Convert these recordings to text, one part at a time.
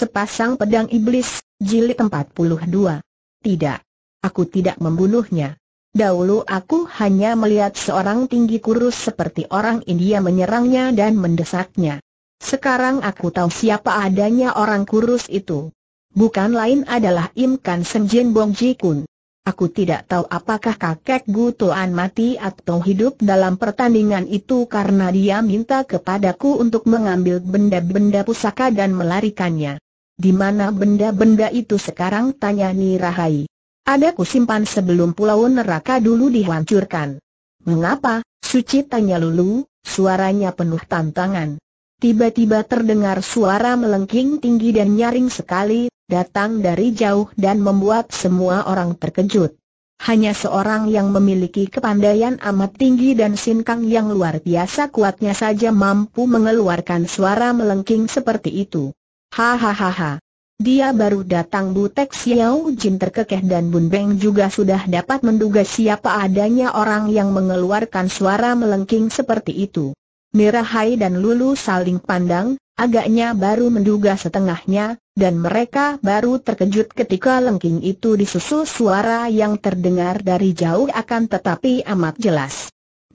Sepasang Pedang Iblis, Jilid 42. Tidak. Aku tidak membunuhnya. Dahulu aku hanya melihat seorang tinggi kurus seperti orang India menyerangnya dan mendesaknya. Sekarang aku tahu siapa adanya orang kurus itu. Bukan lain adalah Im Kan Seng Jin Bong Ji Kun. Aku tidak tahu apakah kakek Gu Toan mati atau hidup dalam pertandingan itu karena dia minta kepadaku untuk mengambil benda-benda pusaka dan melarikannya. Di mana benda-benda itu sekarang tanya Nirahai. Ada kusimpan sebelum pulau neraka dulu dihancurkan. Mengapa? Suci tanya Lulu, suaranya penuh tantangan. Tiba-tiba terdengar suara melengking tinggi dan nyaring sekali, datang dari jauh dan membuat semua orang terkejut. Hanya seorang yang memiliki kepandaian amat tinggi dan sinkang yang luar biasa kuatnya saja mampu mengeluarkan suara melengking seperti itu. Hahaha. Dia baru datang Butek Xiao Jin terkekeh dan Bun Beng juga sudah dapat menduga siapa adanya orang yang mengeluarkan suara melengking seperti itu. Mirahai dan Lulu saling pandang, agaknya baru menduga setengahnya, dan mereka baru terkejut ketika lengking itu disusul suara yang terdengar dari jauh akan tetapi amat jelas.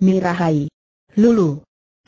Mirahai, Lulu.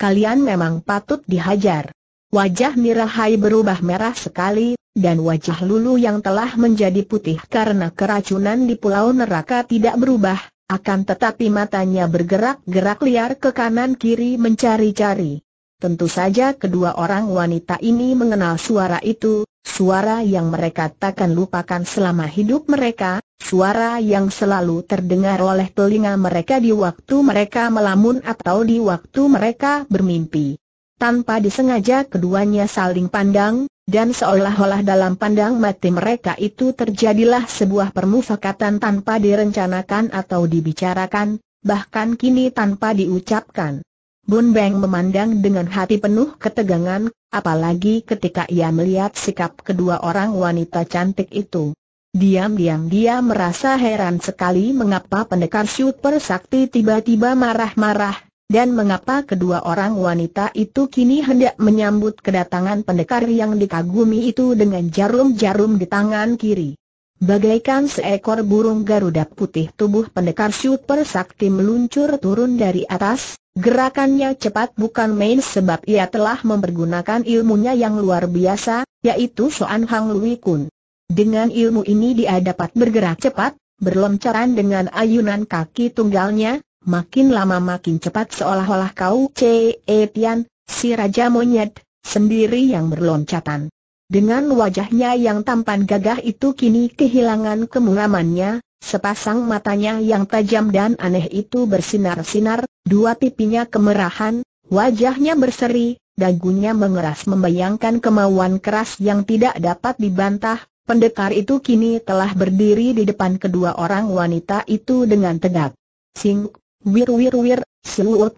Kalian memang patut dihajar. Wajah Mirahai berubah merah sekali, dan wajah Lulu yang telah menjadi putih karena keracunan di pulau neraka tidak berubah, akan tetapi matanya bergerak-gerak liar ke kanan-kiri mencari-cari. Tentu saja kedua orang wanita ini mengenal suara itu, suara yang mereka takkan lupakan selama hidup mereka, suara yang selalu terdengar oleh telinga mereka di waktu mereka melamun atau di waktu mereka bermimpi. Tanpa disengaja keduanya saling pandang, dan seolah-olah dalam pandang mati mereka itu terjadilah sebuah permufakatan tanpa direncanakan atau dibicarakan, bahkan kini tanpa diucapkan. Bun Beng memandang dengan hati penuh ketegangan, apalagi ketika ia melihat sikap kedua orang wanita cantik itu. Diam-diam dia merasa heran sekali mengapa pendekar super sakti tiba-tiba marah-marah, dan mengapa kedua orang wanita itu kini hendak menyambut kedatangan pendekar yang dikagumi itu dengan jarum-jarum di tangan kiri. Bagaikan seekor burung Garuda putih tubuh pendekar super sakti meluncur turun dari atas, gerakannya cepat bukan main sebab ia telah mempergunakan ilmunya yang luar biasa, yaitu Soan Hang Lui Kun. Dengan ilmu ini dia dapat bergerak cepat, berloncaran dengan ayunan kaki tunggalnya, makin lama makin cepat seolah-olah kau Ce Tian, si Raja Monyet, sendiri yang berloncatan. Dengan wajahnya yang tampan gagah itu kini kehilangan kemuramannya, sepasang matanya yang tajam dan aneh itu bersinar-sinar, dua pipinya kemerahan, wajahnya berseri, dagunya mengeras membayangkan kemauan keras yang tidak dapat dibantah, pendekar itu kini telah berdiri di depan kedua orang wanita itu dengan tegak. Sing, Wir wir wir, siut.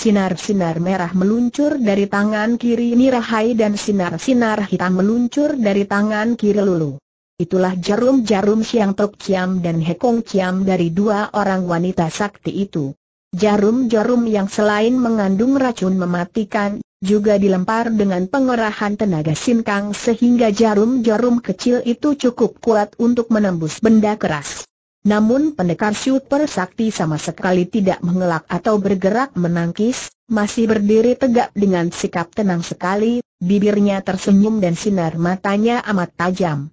Sinar-sinar merah meluncur dari tangan kiri Nirahai dan sinar-sinar hitam meluncur dari tangan kiri Lulu. Itulah jarum-jarum Siang Tok Chiam dan Hekong Chiam dari dua orang wanita sakti itu. Jarum-jarum yang selain mengandung racun mematikan, juga dilempar dengan pengerahan tenaga sinkang sehingga jarum-jarum kecil itu cukup kuat untuk menembus benda keras. Namun pendekar super sakti sama sekali tidak mengelak atau bergerak menangkis, masih berdiri tegak dengan sikap tenang sekali, bibirnya tersenyum dan sinar matanya amat tajam.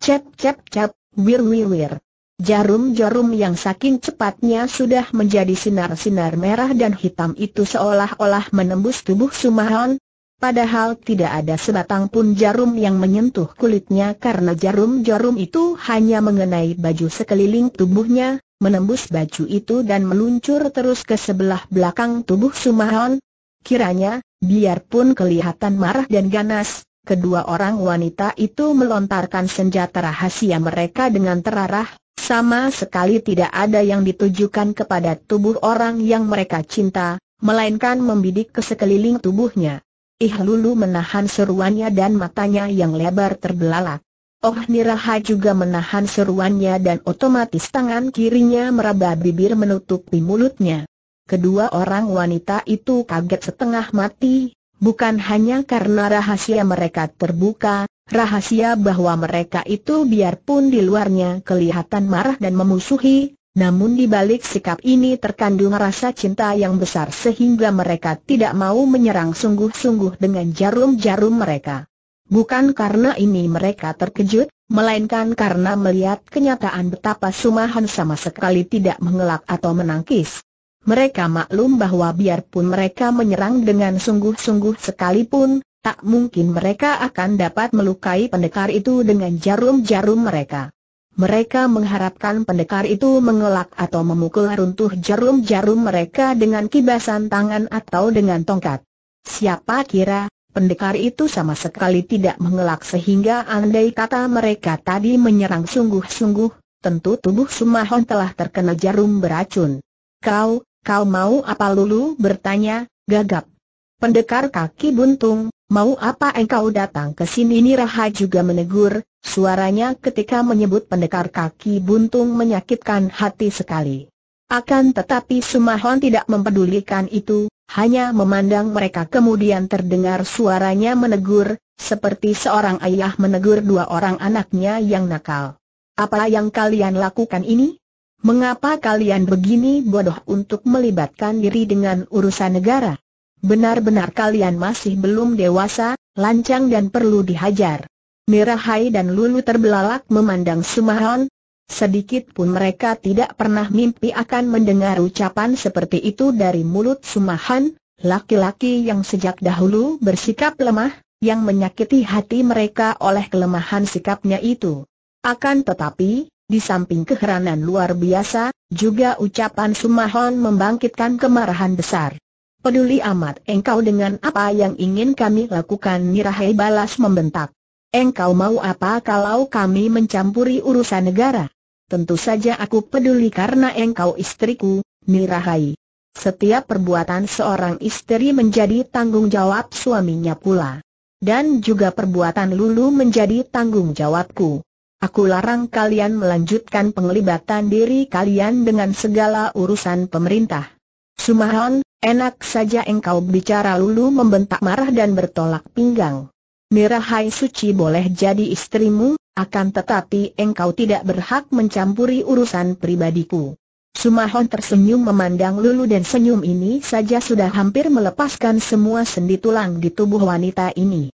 Cep cep cep, wir wir wir. Jarum-jarum yang saking cepatnya sudah menjadi sinar-sinar merah dan hitam itu seolah-olah menembus tubuh Sumahon, Padahal tidak ada sebatang pun jarum yang menyentuh kulitnya karena jarum-jarum itu hanya mengenai baju sekeliling tubuhnya, menembus baju itu dan meluncur terus ke sebelah belakang tubuh Sumahon. Kiranya, biarpun kelihatan marah dan ganas, kedua orang wanita itu melontarkan senjata rahasia mereka dengan terarah, sama sekali tidak ada yang ditujukan kepada tubuh orang yang mereka cinta, melainkan membidik ke sekeliling tubuhnya. Ih Lulu menahan seruannya dan matanya yang lebar terbelalak. Oh Niraha juga menahan seruannya dan otomatis tangan kirinya meraba bibir menutupi mulutnya. Kedua orang wanita itu kaget setengah mati, bukan hanya karena rahasia mereka terbuka, rahasia bahwa mereka itu biarpun di luarnya kelihatan marah dan memusuhi, namun di balik sikap ini terkandung rasa cinta yang besar sehingga mereka tidak mau menyerang sungguh-sungguh dengan jarum-jarum mereka. Bukan karena ini mereka terkejut, melainkan karena melihat kenyataan betapa Sumahan sama sekali tidak mengelak atau menangkis. Mereka maklum bahwa biarpun mereka menyerang dengan sungguh-sungguh sekalipun, tak mungkin mereka akan dapat melukai pendekar itu dengan jarum-jarum mereka. Mereka mengharapkan pendekar itu mengelak atau memukul runtuh jarum-jarum mereka dengan kibasan tangan atau dengan tongkat. Siapa kira, pendekar itu sama sekali tidak mengelak sehingga andai kata mereka tadi menyerang sungguh-sungguh, tentu tubuh Sumahon telah terkena jarum beracun. Kau, kau mau apa lulu bertanya, gagap. Pendekar kaki buntung, mau apa engkau datang ke sini? Niraha juga menegur, Suaranya ketika menyebut pendekar kaki buntung menyakitkan hati sekali. Akan tetapi Sumahon tidak mempedulikan itu, hanya memandang mereka kemudian terdengar suaranya menegur, seperti seorang ayah menegur dua orang anaknya yang nakal. Apa yang kalian lakukan ini? Mengapa kalian begini bodoh untuk melibatkan diri dengan urusan negara? Benar-benar kalian masih belum dewasa, lancang dan perlu dihajar. Mirahai dan Lulu terbelalak memandang Sumahon. Sedikit pun mereka tidak pernah mimpi akan mendengar ucapan seperti itu dari mulut Sumahan, laki-laki yang sejak dahulu bersikap lemah, yang menyakiti hati mereka oleh kelemahan sikapnya itu. Akan tetapi, di samping keheranan luar biasa, juga ucapan Sumahon membangkitkan kemarahan besar. Peduli amat engkau dengan apa yang ingin kami lakukan Mirahai balas membentak. Engkau mau apa kalau kami mencampuri urusan negara? Tentu saja aku peduli karena engkau istriku, Mirahai. Setiap perbuatan seorang istri menjadi tanggung jawab suaminya pula. Dan juga perbuatan Lulu menjadi tanggung jawabku. Aku larang kalian melanjutkan penglibatan diri kalian dengan segala urusan pemerintah. Sumahon, enak saja engkau bicara Lulu membentak marah dan bertolak pinggang. Hai Suci boleh jadi istrimu, akan tetapi engkau tidak berhak mencampuri urusan pribadiku. Sumahon tersenyum memandang Lulu dan senyum ini saja sudah hampir melepaskan semua sendi tulang di tubuh wanita ini.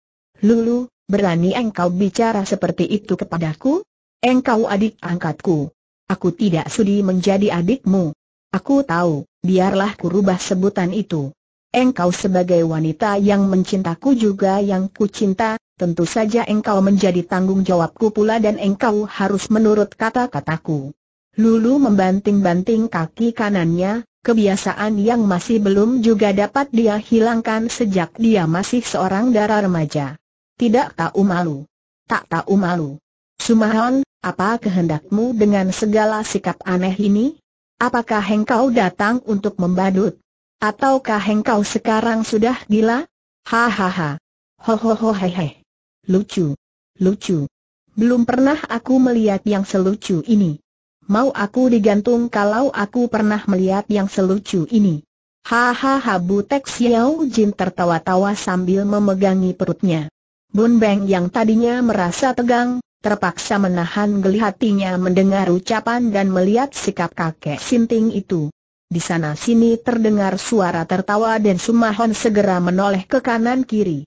Lulu, berani engkau bicara seperti itu kepadaku? Engkau adik angkatku. Aku tidak sudi menjadi adikmu. Aku tahu, biarlah kurubah sebutan itu. Engkau sebagai wanita yang mencintaku juga yang kucinta, tentu saja engkau menjadi tanggung jawabku pula dan engkau harus menurut kata-kataku. Lulu membanting-banting kaki kanannya, kebiasaan yang masih belum juga dapat dia hilangkan sejak dia masih seorang darah remaja. Tidak tahu malu. Tak tahu malu. Sumahon, apa kehendakmu dengan segala sikap aneh ini? Apakah engkau datang untuk membadut? Ataukah engkau sekarang sudah gila? Hahaha. Hohoho hehe. Lucu. Lucu. Belum pernah aku melihat yang selucu ini. Mau aku digantung kalau aku pernah melihat yang selucu ini. Hahaha Butek Xiao Jin tertawa-tawa sambil memegangi perutnya. Bun Beng yang tadinya merasa tegang, terpaksa menahan geli hatinya mendengar ucapan dan melihat sikap kakek Sinting itu. Di sana-sini terdengar suara tertawa dan Sumahon segera menoleh ke kanan-kiri.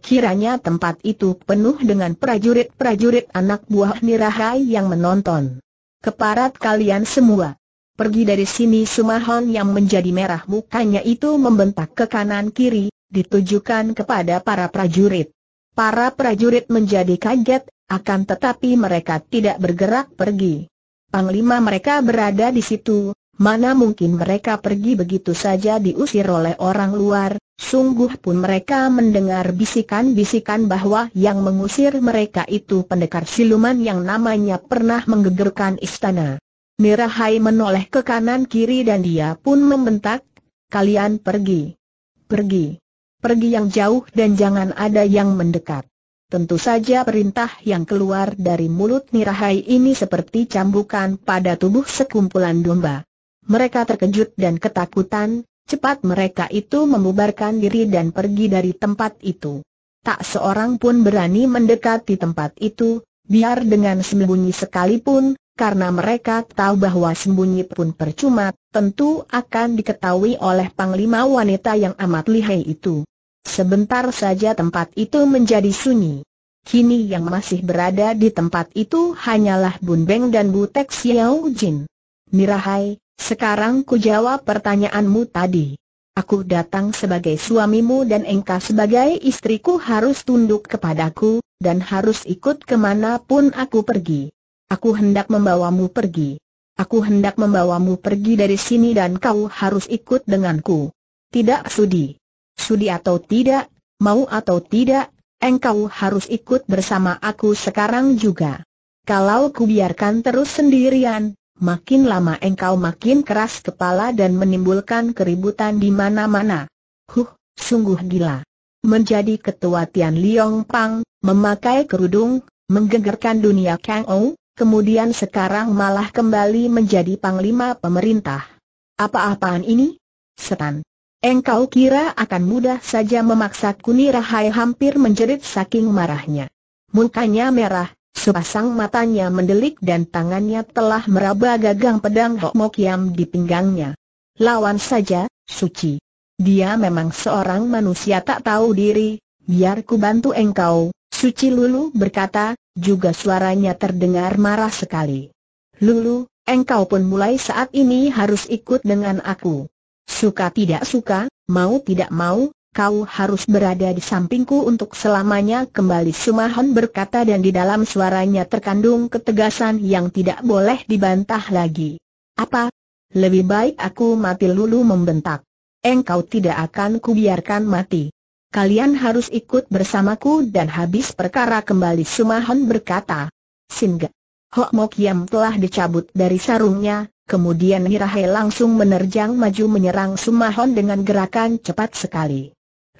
Kiranya tempat itu penuh dengan prajurit-prajurit anak buah Nirahai yang menonton. Keparat kalian semua. Pergi dari sini Sumahon yang menjadi merah mukanya itu membentak ke kanan-kiri, ditujukan kepada para prajurit. Para prajurit menjadi kaget, akan tetapi mereka tidak bergerak pergi. Panglima mereka berada di situ, Mana mungkin mereka pergi begitu saja diusir oleh orang luar, sungguh pun mereka mendengar bisikan-bisikan bahwa yang mengusir mereka itu pendekar siluman yang namanya pernah menggegerkan istana. Mirahai menoleh ke kanan kiri dan dia pun membentak, kalian pergi. Pergi. Pergi yang jauh dan jangan ada yang mendekat. Tentu saja perintah yang keluar dari mulut Mirahai ini seperti cambukan pada tubuh sekumpulan domba. Mereka terkejut dan ketakutan, cepat mereka itu membubarkan diri dan pergi dari tempat itu. Tak seorang pun berani mendekati tempat itu, biar dengan sembunyi sekalipun, karena mereka tahu bahwa sembunyi pun percuma, tentu akan diketahui oleh panglima wanita yang amat lihai itu. Sebentar saja tempat itu menjadi sunyi. Kini yang masih berada di tempat itu hanyalah Bun Beng dan Bu Tek Xiao Jin. Mirahai, sekarang ku jawab pertanyaanmu tadi. Aku datang sebagai suamimu dan engkau sebagai istriku harus tunduk kepadaku, dan harus ikut kemanapun aku pergi. Aku hendak membawamu pergi. Aku hendak membawamu pergi dari sini dan kau harus ikut denganku. Tidak sudi. Sudi atau tidak, mau atau tidak, engkau harus ikut bersama aku sekarang juga. Kalau ku biarkan terus sendirian, makin lama engkau makin keras kepala dan menimbulkan keributan di mana-mana. Huh, sungguh gila. Menjadi ketua Tian Liong Pang, memakai kerudung, menggegerkan dunia Kang Ou, kemudian sekarang malah kembali menjadi panglima pemerintah. Apa-apaan ini? Setan. Engkau kira akan mudah saja memaksa Kuni Rahai hampir menjerit saking marahnya. Mukanya merah, Sepasang matanya mendelik dan tangannya telah meraba gagang pedang Hok di pinggangnya. Lawan saja, suci. Dia memang seorang manusia tak tahu diri, biar ku bantu engkau, suci Lulu berkata, juga suaranya terdengar marah sekali. Lulu, engkau pun mulai saat ini harus ikut dengan aku. Suka tidak suka, mau tidak mau, kau harus berada di sampingku untuk selamanya kembali Sumahon berkata dan di dalam suaranya terkandung ketegasan yang tidak boleh dibantah lagi. Apa? Lebih baik aku mati lulu membentak. Engkau tidak akan kubiarkan mati. Kalian harus ikut bersamaku dan habis perkara kembali Sumahon berkata. Singa. Hok Mok Yam telah dicabut dari sarungnya, kemudian Hirahe langsung menerjang maju menyerang Sumahon dengan gerakan cepat sekali.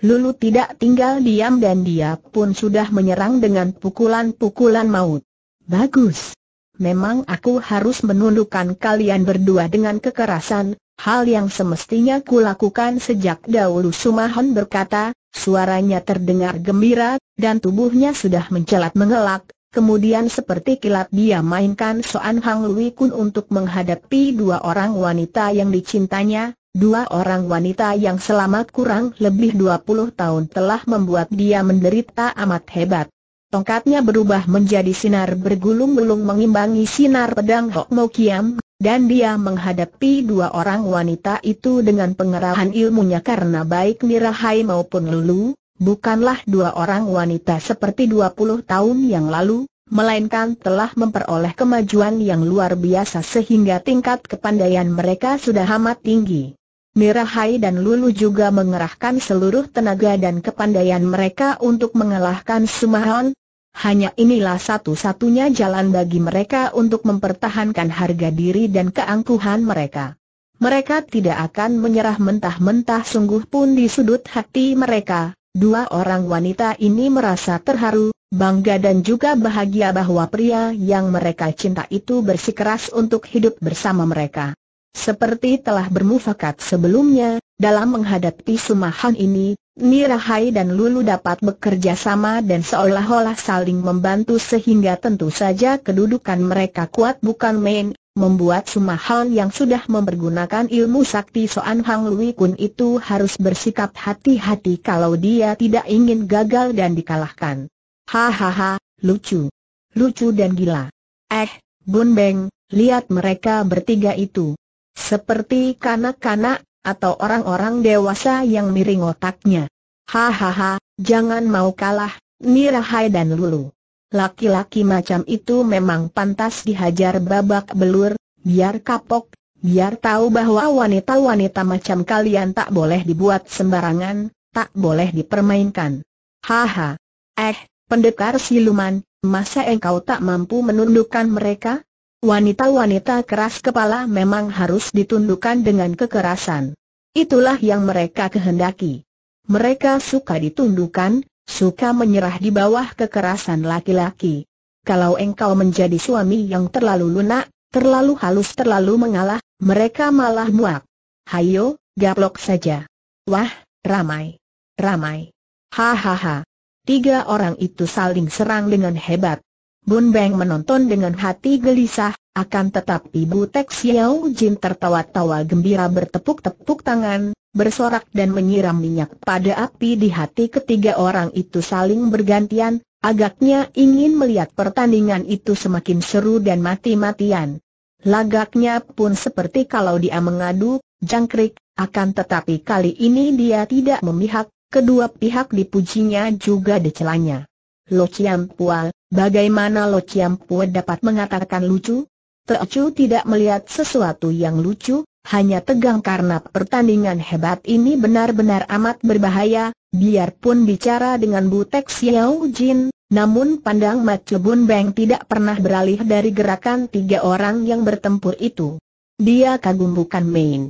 Lulu tidak tinggal diam dan dia pun sudah menyerang dengan pukulan-pukulan maut. Bagus. Memang aku harus menundukkan kalian berdua dengan kekerasan, hal yang semestinya kulakukan sejak dahulu Sumahon berkata, suaranya terdengar gembira, dan tubuhnya sudah mencelat mengelak, Kemudian seperti kilat dia mainkan Soan Hang Lui Kun untuk menghadapi dua orang wanita yang dicintanya, Dua orang wanita yang selama kurang lebih 20 tahun telah membuat dia menderita amat hebat. Tongkatnya berubah menjadi sinar bergulung-gulung mengimbangi sinar pedang Hok Mo Kiam, dan dia menghadapi dua orang wanita itu dengan pengerahan ilmunya karena baik Nirahai maupun Lulu, bukanlah dua orang wanita seperti 20 tahun yang lalu, melainkan telah memperoleh kemajuan yang luar biasa sehingga tingkat kepandaian mereka sudah amat tinggi. Mirahai dan Lulu juga mengerahkan seluruh tenaga dan kepandaian mereka untuk mengalahkan Sumahon. Hanya inilah satu-satunya jalan bagi mereka untuk mempertahankan harga diri dan keangkuhan mereka. Mereka tidak akan menyerah mentah-mentah sungguh pun di sudut hati mereka. Dua orang wanita ini merasa terharu, bangga dan juga bahagia bahwa pria yang mereka cinta itu bersikeras untuk hidup bersama mereka. Seperti telah bermufakat sebelumnya, dalam menghadapi sumahan ini, Nirahai dan Lulu dapat bekerja sama dan seolah-olah saling membantu sehingga tentu saja kedudukan mereka kuat bukan main, membuat Sumahan yang sudah mempergunakan ilmu sakti Soan Hang Lui Kun itu harus bersikap hati-hati kalau dia tidak ingin gagal dan dikalahkan. Hahaha, lucu. Lucu dan gila. Eh, Bun Beng, lihat mereka bertiga itu. Seperti kanak-kanak, atau orang-orang dewasa yang miring otaknya. Hahaha, jangan mau kalah, Nirahai dan Lulu. Laki-laki macam itu memang pantas dihajar babak belur, biar kapok, biar tahu bahwa wanita-wanita macam kalian tak boleh dibuat sembarangan, tak boleh dipermainkan. Haha. Eh, pendekar siluman, masa engkau tak mampu menundukkan mereka? Wanita-wanita keras kepala memang harus ditundukkan dengan kekerasan. Itulah yang mereka kehendaki. Mereka suka ditundukkan, suka menyerah di bawah kekerasan laki-laki. Kalau engkau menjadi suami yang terlalu lunak, terlalu halus terlalu mengalah, mereka malah muak. Hayo, gaplok saja. Wah, ramai. Ramai. Hahaha. Tiga orang itu saling serang dengan hebat. Bun Beng menonton dengan hati gelisah, akan tetapi Bu Butek Xiao Jin tertawa-tawa gembira bertepuk-tepuk tangan, bersorak dan menyiram minyak pada api di hati ketiga orang itu saling bergantian, agaknya ingin melihat pertandingan itu semakin seru dan mati-matian. Lagaknya pun seperti kalau dia mengadu, jangkrik, akan tetapi kali ini dia tidak memihak, kedua pihak dipujinya juga dicelanya. Lo Pua, bagaimana Lo Pua dapat mengatakan lucu? Teocu tidak melihat sesuatu yang lucu, hanya tegang karena pertandingan hebat ini benar-benar amat berbahaya, biarpun bicara dengan Bu Butek Xiao Jin, namun pandang Mat Bun Beng tidak pernah beralih dari gerakan tiga orang yang bertempur itu. Dia kagum bukan main.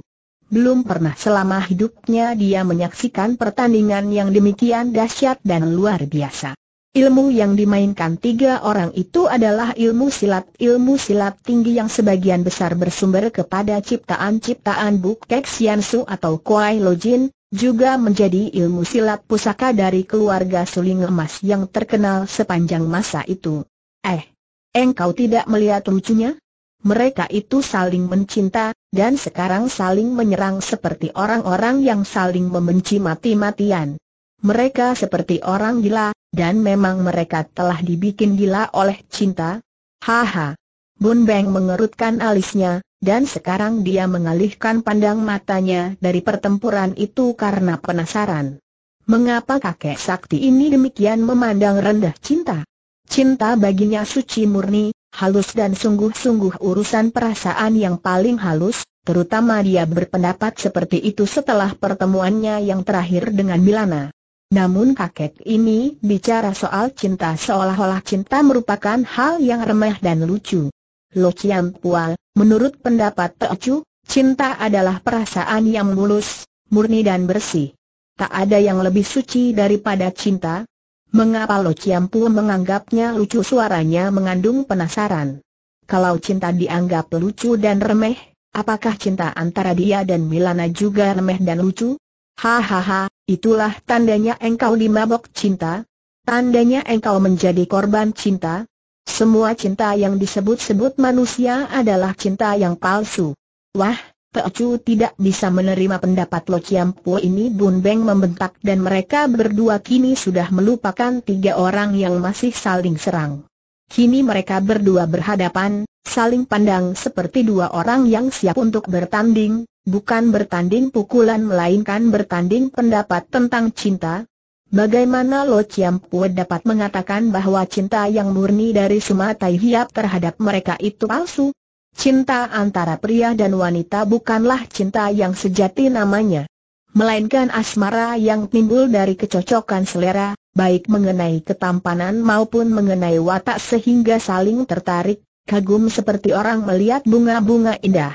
Belum pernah selama hidupnya dia menyaksikan pertandingan yang demikian dahsyat dan luar biasa. Ilmu yang dimainkan tiga orang itu adalah ilmu silat. Ilmu silat tinggi yang sebagian besar bersumber kepada ciptaan-ciptaan Buk Kek atau Kuai Lo juga menjadi ilmu silat pusaka dari keluarga Suling Emas yang terkenal sepanjang masa itu. Eh, engkau tidak melihat lucunya? Mereka itu saling mencinta, dan sekarang saling menyerang seperti orang-orang yang saling membenci mati-matian. Mereka seperti orang gila, dan memang mereka telah dibikin gila oleh cinta. Haha. Bun Beng mengerutkan alisnya, dan sekarang dia mengalihkan pandang matanya dari pertempuran itu karena penasaran. Mengapa kakek sakti ini demikian memandang rendah cinta? Cinta baginya suci murni, halus dan sungguh-sungguh urusan perasaan yang paling halus, terutama dia berpendapat seperti itu setelah pertemuannya yang terakhir dengan Milana. Namun kakek ini bicara soal cinta seolah-olah cinta merupakan hal yang remeh dan lucu. Lo Chiam Pual, menurut pendapat Teocu, cinta adalah perasaan yang mulus, murni dan bersih. Tak ada yang lebih suci daripada cinta. Mengapa Lo Chiam Pual menganggapnya lucu suaranya mengandung penasaran. Kalau cinta dianggap lucu dan remeh, apakah cinta antara dia dan Milana juga remeh dan lucu? Hahaha, Itulah tandanya engkau dimabok cinta, tandanya engkau menjadi korban cinta. Semua cinta yang disebut-sebut manusia adalah cinta yang palsu. Wah, Pecu tidak bisa menerima pendapat Lo Chiam ini Bun Beng membentak dan mereka berdua kini sudah melupakan tiga orang yang masih saling serang. Kini mereka berdua berhadapan, saling pandang seperti dua orang yang siap untuk bertanding, bukan bertanding pukulan melainkan bertanding pendapat tentang cinta. Bagaimana Lo Chiam Pue dapat mengatakan bahwa cinta yang murni dari Sumatai Hiap terhadap mereka itu palsu? Cinta antara pria dan wanita bukanlah cinta yang sejati namanya melainkan asmara yang timbul dari kecocokan selera, baik mengenai ketampanan maupun mengenai watak sehingga saling tertarik, kagum seperti orang melihat bunga-bunga indah.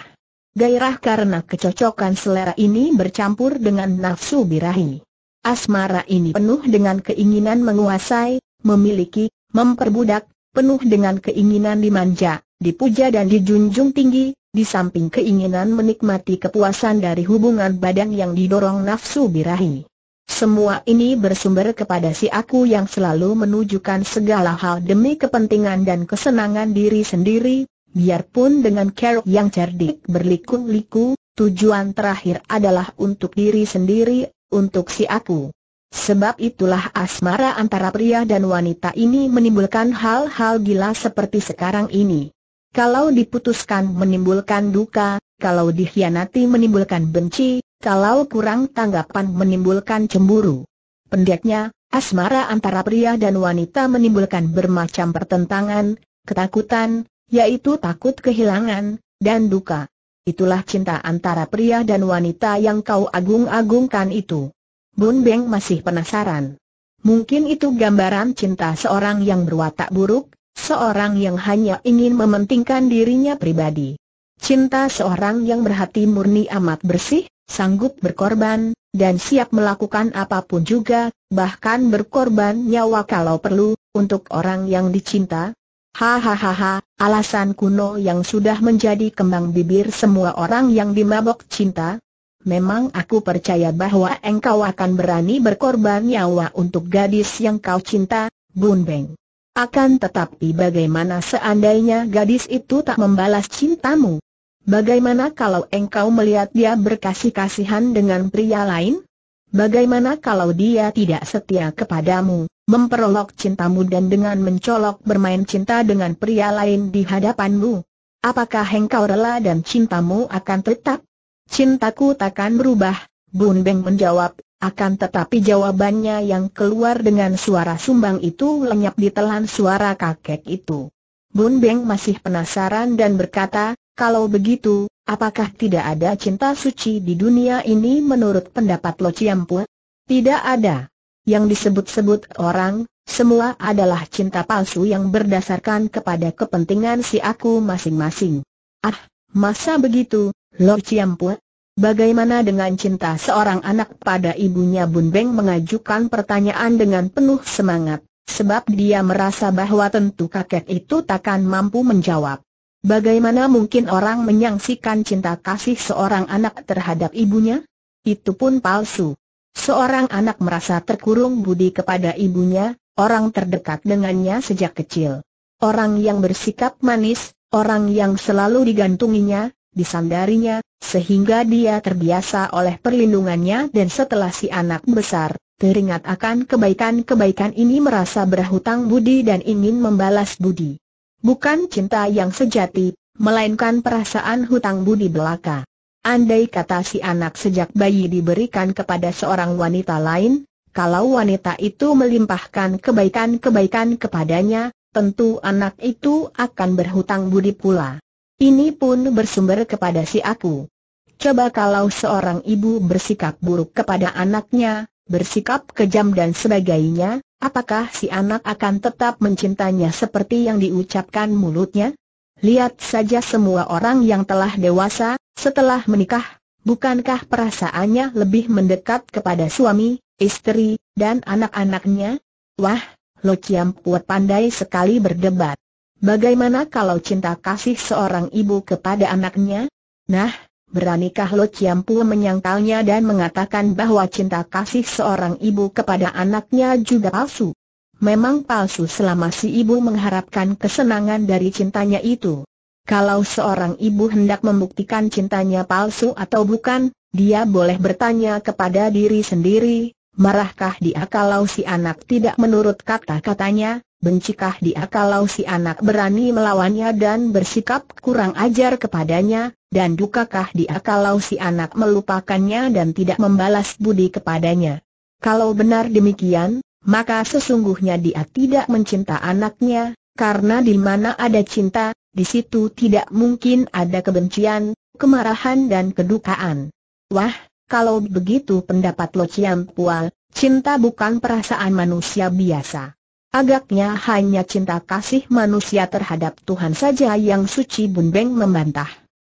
Gairah karena kecocokan selera ini bercampur dengan nafsu birahi. Asmara ini penuh dengan keinginan menguasai, memiliki, memperbudak, penuh dengan keinginan dimanja, dipuja dan dijunjung tinggi, di samping keinginan menikmati kepuasan dari hubungan badan yang didorong nafsu birahi. Semua ini bersumber kepada si aku yang selalu menunjukkan segala hal demi kepentingan dan kesenangan diri sendiri, biarpun dengan kerok yang cerdik berliku-liku, tujuan terakhir adalah untuk diri sendiri, untuk si aku. Sebab itulah asmara antara pria dan wanita ini menimbulkan hal-hal gila seperti sekarang ini. Kalau diputuskan menimbulkan duka, kalau dikhianati menimbulkan benci, kalau kurang tanggapan menimbulkan cemburu. Pendeknya, asmara antara pria dan wanita menimbulkan bermacam pertentangan, ketakutan, yaitu takut kehilangan, dan duka. Itulah cinta antara pria dan wanita yang kau agung-agungkan itu. Bun Beng masih penasaran. Mungkin itu gambaran cinta seorang yang berwatak buruk, seorang yang hanya ingin mementingkan dirinya pribadi. Cinta seorang yang berhati murni amat bersih, sanggup berkorban, dan siap melakukan apapun juga, bahkan berkorban nyawa kalau perlu, untuk orang yang dicinta? Hahaha, alasan kuno yang sudah menjadi kembang bibir semua orang yang dimabok cinta. Memang aku percaya bahwa engkau akan berani berkorban nyawa untuk gadis yang kau cinta, Bun Beng. Akan tetapi bagaimana seandainya gadis itu tak membalas cintamu? Bagaimana kalau engkau melihat dia berkasih-kasihan dengan pria lain? Bagaimana kalau dia tidak setia kepadamu, memperolok cintamu dan dengan mencolok bermain cinta dengan pria lain di hadapanmu? Apakah engkau rela dan cintamu akan tetap? Cintaku takkan berubah, Bun Beng menjawab, akan tetapi jawabannya yang keluar dengan suara sumbang itu lenyap ditelan suara kakek itu. Bun Beng masih penasaran dan berkata, kalau begitu, apakah tidak ada cinta suci di dunia ini menurut pendapat Lo Chiampu? Tidak ada. Yang disebut-sebut orang, semua adalah cinta palsu yang berdasarkan kepada kepentingan si aku masing-masing. Ah, masa begitu, Lo Chiampu? Bagaimana dengan cinta seorang anak pada ibunya Bun Beng mengajukan pertanyaan dengan penuh semangat, sebab dia merasa bahwa tentu kakek itu takkan mampu menjawab. Bagaimana mungkin orang menyangsikan cinta kasih seorang anak terhadap ibunya? Itu pun palsu. Seorang anak merasa terkurung budi kepada ibunya, orang terdekat dengannya sejak kecil. Orang yang bersikap manis, orang yang selalu digantunginya, disandarinya, sehingga dia terbiasa oleh perlindungannya dan setelah si anak besar, teringat akan kebaikan-kebaikan ini merasa berhutang budi dan ingin membalas budi. Bukan cinta yang sejati, melainkan perasaan hutang budi belaka. Andai kata si anak sejak bayi diberikan kepada seorang wanita lain, kalau wanita itu melimpahkan kebaikan-kebaikan kepadanya, tentu anak itu akan berhutang budi pula. Ini pun bersumber kepada si aku. Coba kalau seorang ibu bersikap buruk kepada anaknya, bersikap kejam dan sebagainya, apakah si anak akan tetap mencintanya seperti yang diucapkan mulutnya? Lihat saja semua orang yang telah dewasa, setelah menikah, bukankah perasaannya lebih mendekat kepada suami, istri, dan anak-anaknya? Wah, Lo Chiam Puat pandai sekali berdebat. Bagaimana kalau cinta kasih seorang ibu kepada anaknya? Nah, Beranikah Lo Chiampu menyangkalnya dan mengatakan bahwa cinta kasih seorang ibu kepada anaknya juga palsu? Memang palsu selama si ibu mengharapkan kesenangan dari cintanya itu. Kalau seorang ibu hendak membuktikan cintanya palsu atau bukan, dia boleh bertanya kepada diri sendiri, marahkah dia kalau si anak tidak menurut kata-katanya, Bencikah dia kalau si anak berani melawannya dan bersikap kurang ajar kepadanya, dan dukakah dia kalau si anak melupakannya dan tidak membalas budi kepadanya? Kalau benar demikian, maka sesungguhnya dia tidak mencinta anaknya, karena di mana ada cinta, di situ tidak mungkin ada kebencian, kemarahan dan kedukaan. Wah, kalau begitu pendapat Lo Chiam Pual, cinta bukan perasaan manusia biasa. Agaknya hanya cinta kasih manusia terhadap Tuhan saja yang suci Beng membantah.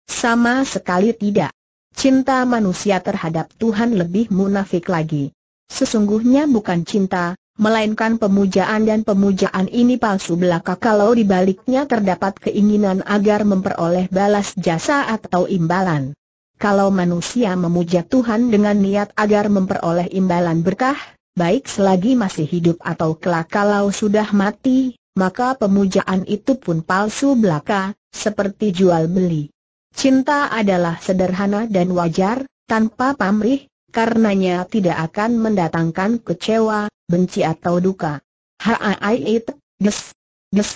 Sama sekali tidak. Cinta manusia terhadap Tuhan lebih munafik lagi. Sesungguhnya bukan cinta, melainkan pemujaan dan pemujaan ini palsu belaka kalau dibaliknya terdapat keinginan agar memperoleh balas jasa atau imbalan. Kalau manusia memuja Tuhan dengan niat agar memperoleh imbalan berkah, baik selagi masih hidup atau kelak kalau sudah mati, maka pemujaan itu pun palsu belaka, seperti jual beli. Cinta adalah sederhana dan wajar, tanpa pamrih, karenanya tidak akan mendatangkan kecewa, benci atau duka. Haai des, des.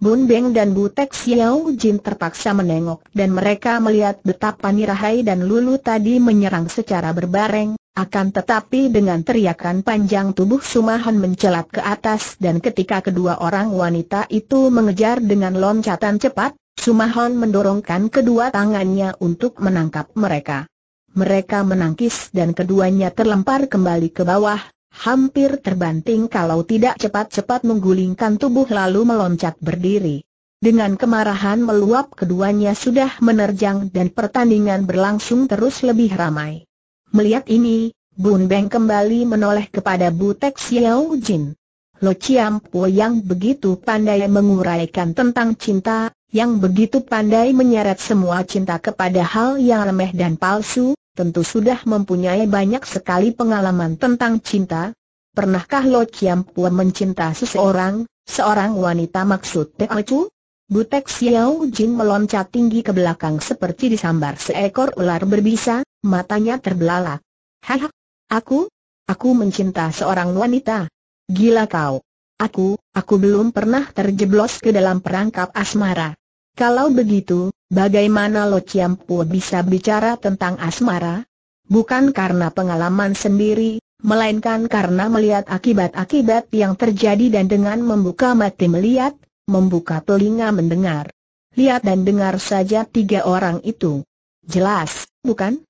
Bun Beng dan Butek Xiao Jin terpaksa menengok dan mereka melihat betapa Nirahai dan Lulu tadi menyerang secara berbareng, akan tetapi dengan teriakan panjang tubuh Sumahan mencelat ke atas dan ketika kedua orang wanita itu mengejar dengan loncatan cepat, Sumahan mendorongkan kedua tangannya untuk menangkap mereka. Mereka menangkis dan keduanya terlempar kembali ke bawah, hampir terbanting kalau tidak cepat-cepat menggulingkan tubuh lalu meloncat berdiri. Dengan kemarahan meluap keduanya sudah menerjang dan pertandingan berlangsung terus lebih ramai. Melihat ini, Bun Beng kembali menoleh kepada Butek Xiao Jin. Lo Chiam Po yang begitu pandai menguraikan tentang cinta, yang begitu pandai menyeret semua cinta kepada hal yang lemah dan palsu, tentu sudah mempunyai banyak sekali pengalaman tentang cinta. Pernahkah Lo Chiam Po mencinta seseorang, seorang wanita maksud Teocu? Butek Xiao Jin meloncat tinggi ke belakang seperti disambar seekor ular berbisa, Matanya terbelalak. Hah, aku? Aku mencinta seorang wanita. Gila kau. Aku, aku belum pernah terjeblos ke dalam perangkap asmara. Kalau begitu, bagaimana Lo Ciampu bisa bicara tentang asmara? Bukan karena pengalaman sendiri, melainkan karena melihat akibat-akibat yang terjadi dan dengan membuka mata melihat, membuka telinga mendengar. Lihat dan dengar saja tiga orang itu. Jelas, bukan?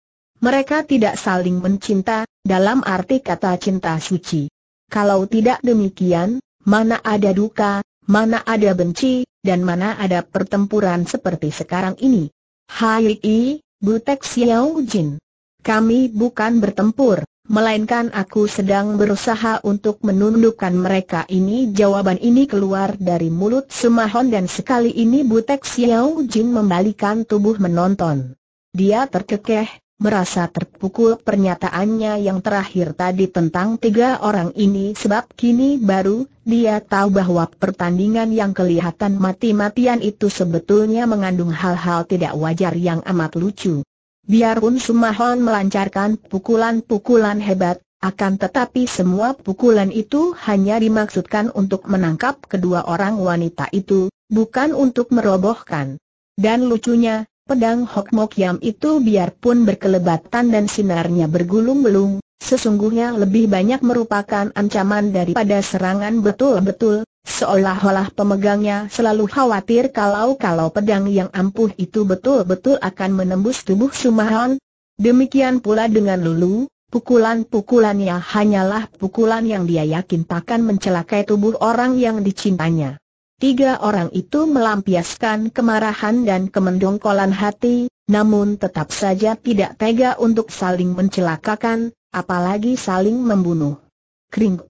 Mereka tidak saling mencinta, dalam arti kata cinta suci. Kalau tidak demikian, mana ada duka, mana ada benci, dan mana ada pertempuran seperti sekarang ini. Hai I, Butek Xiao Jin. Kami bukan bertempur, melainkan aku sedang berusaha untuk menundukkan mereka ini jawaban ini keluar dari mulut Sumahon dan sekali ini Butek Xiao Jin membalikan tubuh menonton. Dia terkekeh, merasa terpukul pernyataannya yang terakhir tadi tentang tiga orang ini sebab kini baru dia tahu bahwa pertandingan yang kelihatan mati-matian itu sebetulnya mengandung hal-hal tidak wajar yang amat lucu. Biarpun Sumahon melancarkan pukulan-pukulan hebat, akan tetapi semua pukulan itu hanya dimaksudkan untuk menangkap kedua orang wanita itu, bukan untuk merobohkan. Dan lucunya, Pedang Hok Mok Yam itu biarpun berkelebatan dan sinarnya bergulung-gulung, sesungguhnya lebih banyak merupakan ancaman daripada serangan betul-betul, seolah-olah pemegangnya selalu khawatir kalau-kalau pedang yang ampuh itu betul-betul akan menembus tubuh Sumahon. Demikian pula dengan Lulu, pukulan-pukulannya hanyalah pukulan yang dia yakin takkan mencelakai tubuh orang yang dicintanya. Tiga orang itu melampiaskan kemarahan dan kemendongkolan hati, namun tetap saja tidak tega untuk saling mencelakakan, apalagi saling membunuh. Kring.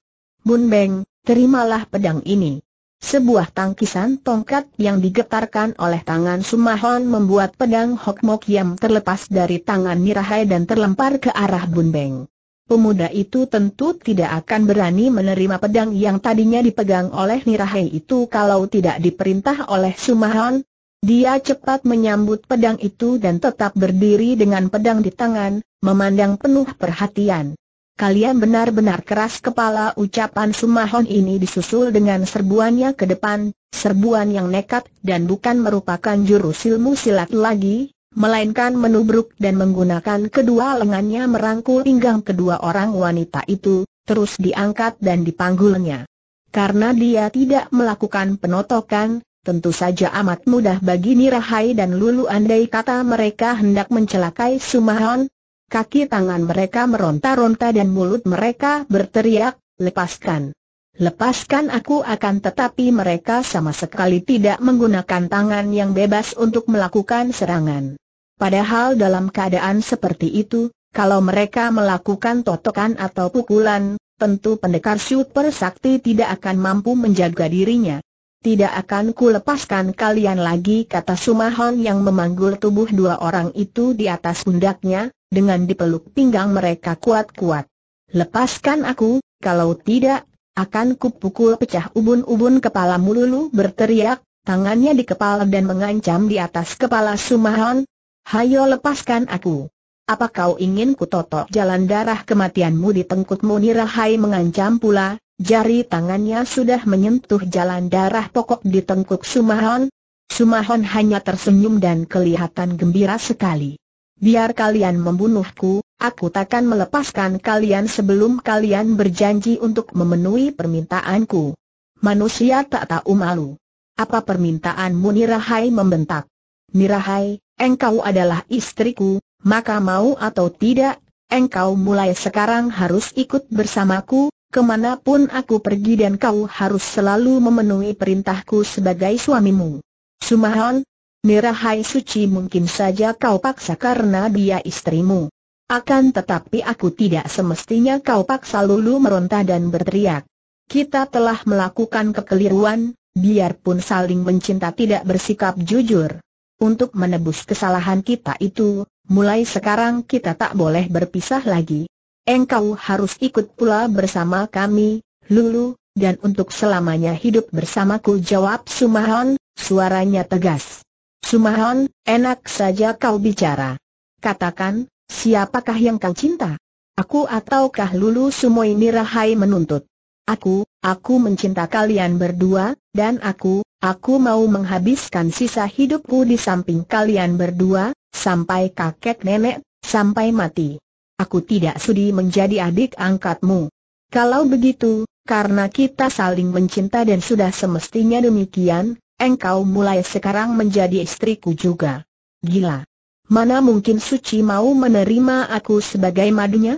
Bun Beng, terimalah pedang ini. Sebuah tangkisan tongkat yang digetarkan oleh tangan Sumahon membuat pedang Hok Mok Yam terlepas dari tangan Mirahai dan terlempar ke arah Bun Beng pemuda itu tentu tidak akan berani menerima pedang yang tadinya dipegang oleh Nirahai itu kalau tidak diperintah oleh Sumahon. Dia cepat menyambut pedang itu dan tetap berdiri dengan pedang di tangan, memandang penuh perhatian. Kalian benar-benar keras kepala ucapan Sumahon ini disusul dengan serbuannya ke depan, serbuan yang nekat dan bukan merupakan jurus ilmu silat lagi, melainkan menubruk dan menggunakan kedua lengannya merangkul pinggang kedua orang wanita itu, terus diangkat dan dipanggulnya. Karena dia tidak melakukan penotokan, tentu saja amat mudah bagi Nirahai dan Lulu andai kata mereka hendak mencelakai Sumahon. Kaki tangan mereka meronta-ronta dan mulut mereka berteriak, lepaskan. Lepaskan aku akan tetapi mereka sama sekali tidak menggunakan tangan yang bebas untuk melakukan serangan. Padahal dalam keadaan seperti itu, kalau mereka melakukan totokan atau pukulan, tentu pendekar super sakti tidak akan mampu menjaga dirinya. Tidak akan kulepaskan kalian lagi kata Sumahon yang memanggul tubuh dua orang itu di atas pundaknya, dengan dipeluk pinggang mereka kuat-kuat. Lepaskan aku, kalau tidak, akan kupukul pecah ubun-ubun kepala mululu berteriak, tangannya di kepala dan mengancam di atas kepala Sumahon, hayo lepaskan aku. Apa kau ingin kutotok jalan darah kematianmu di tengkutmu Nirahai mengancam pula, jari tangannya sudah menyentuh jalan darah pokok di tengkuk Sumahon. Sumahon hanya tersenyum dan kelihatan gembira sekali. Biar kalian membunuhku, aku takkan melepaskan kalian sebelum kalian berjanji untuk memenuhi permintaanku. Manusia tak tahu malu. Apa permintaanmu Nirahai membentak? Mirahai, engkau adalah istriku, maka mau atau tidak, engkau mulai sekarang harus ikut bersamaku, kemanapun aku pergi dan kau harus selalu memenuhi perintahku sebagai suamimu. Sumahon, Mirahai suci mungkin saja kau paksa karena dia istrimu. Akan tetapi aku tidak semestinya kau paksa lulu meronta dan berteriak. Kita telah melakukan kekeliruan, biarpun saling mencinta tidak bersikap jujur. Untuk menebus kesalahan kita itu, mulai sekarang kita tak boleh berpisah lagi. Engkau harus ikut pula bersama kami, Lulu, dan untuk selamanya hidup bersamaku jawab Sumahon, suaranya tegas. Sumahon, enak saja kau bicara. Katakan, siapakah yang kau cinta? Aku ataukah Lulu Semua ini Rahai menuntut? Aku, aku mencinta kalian berdua, dan aku, Aku mau menghabiskan sisa hidupku di samping kalian berdua, sampai kakek nenek, sampai mati. Aku tidak sudi menjadi adik angkatmu. Kalau begitu, karena kita saling mencinta dan sudah semestinya demikian, engkau mulai sekarang menjadi istriku juga. Gila. Mana mungkin Suci mau menerima aku sebagai madunya?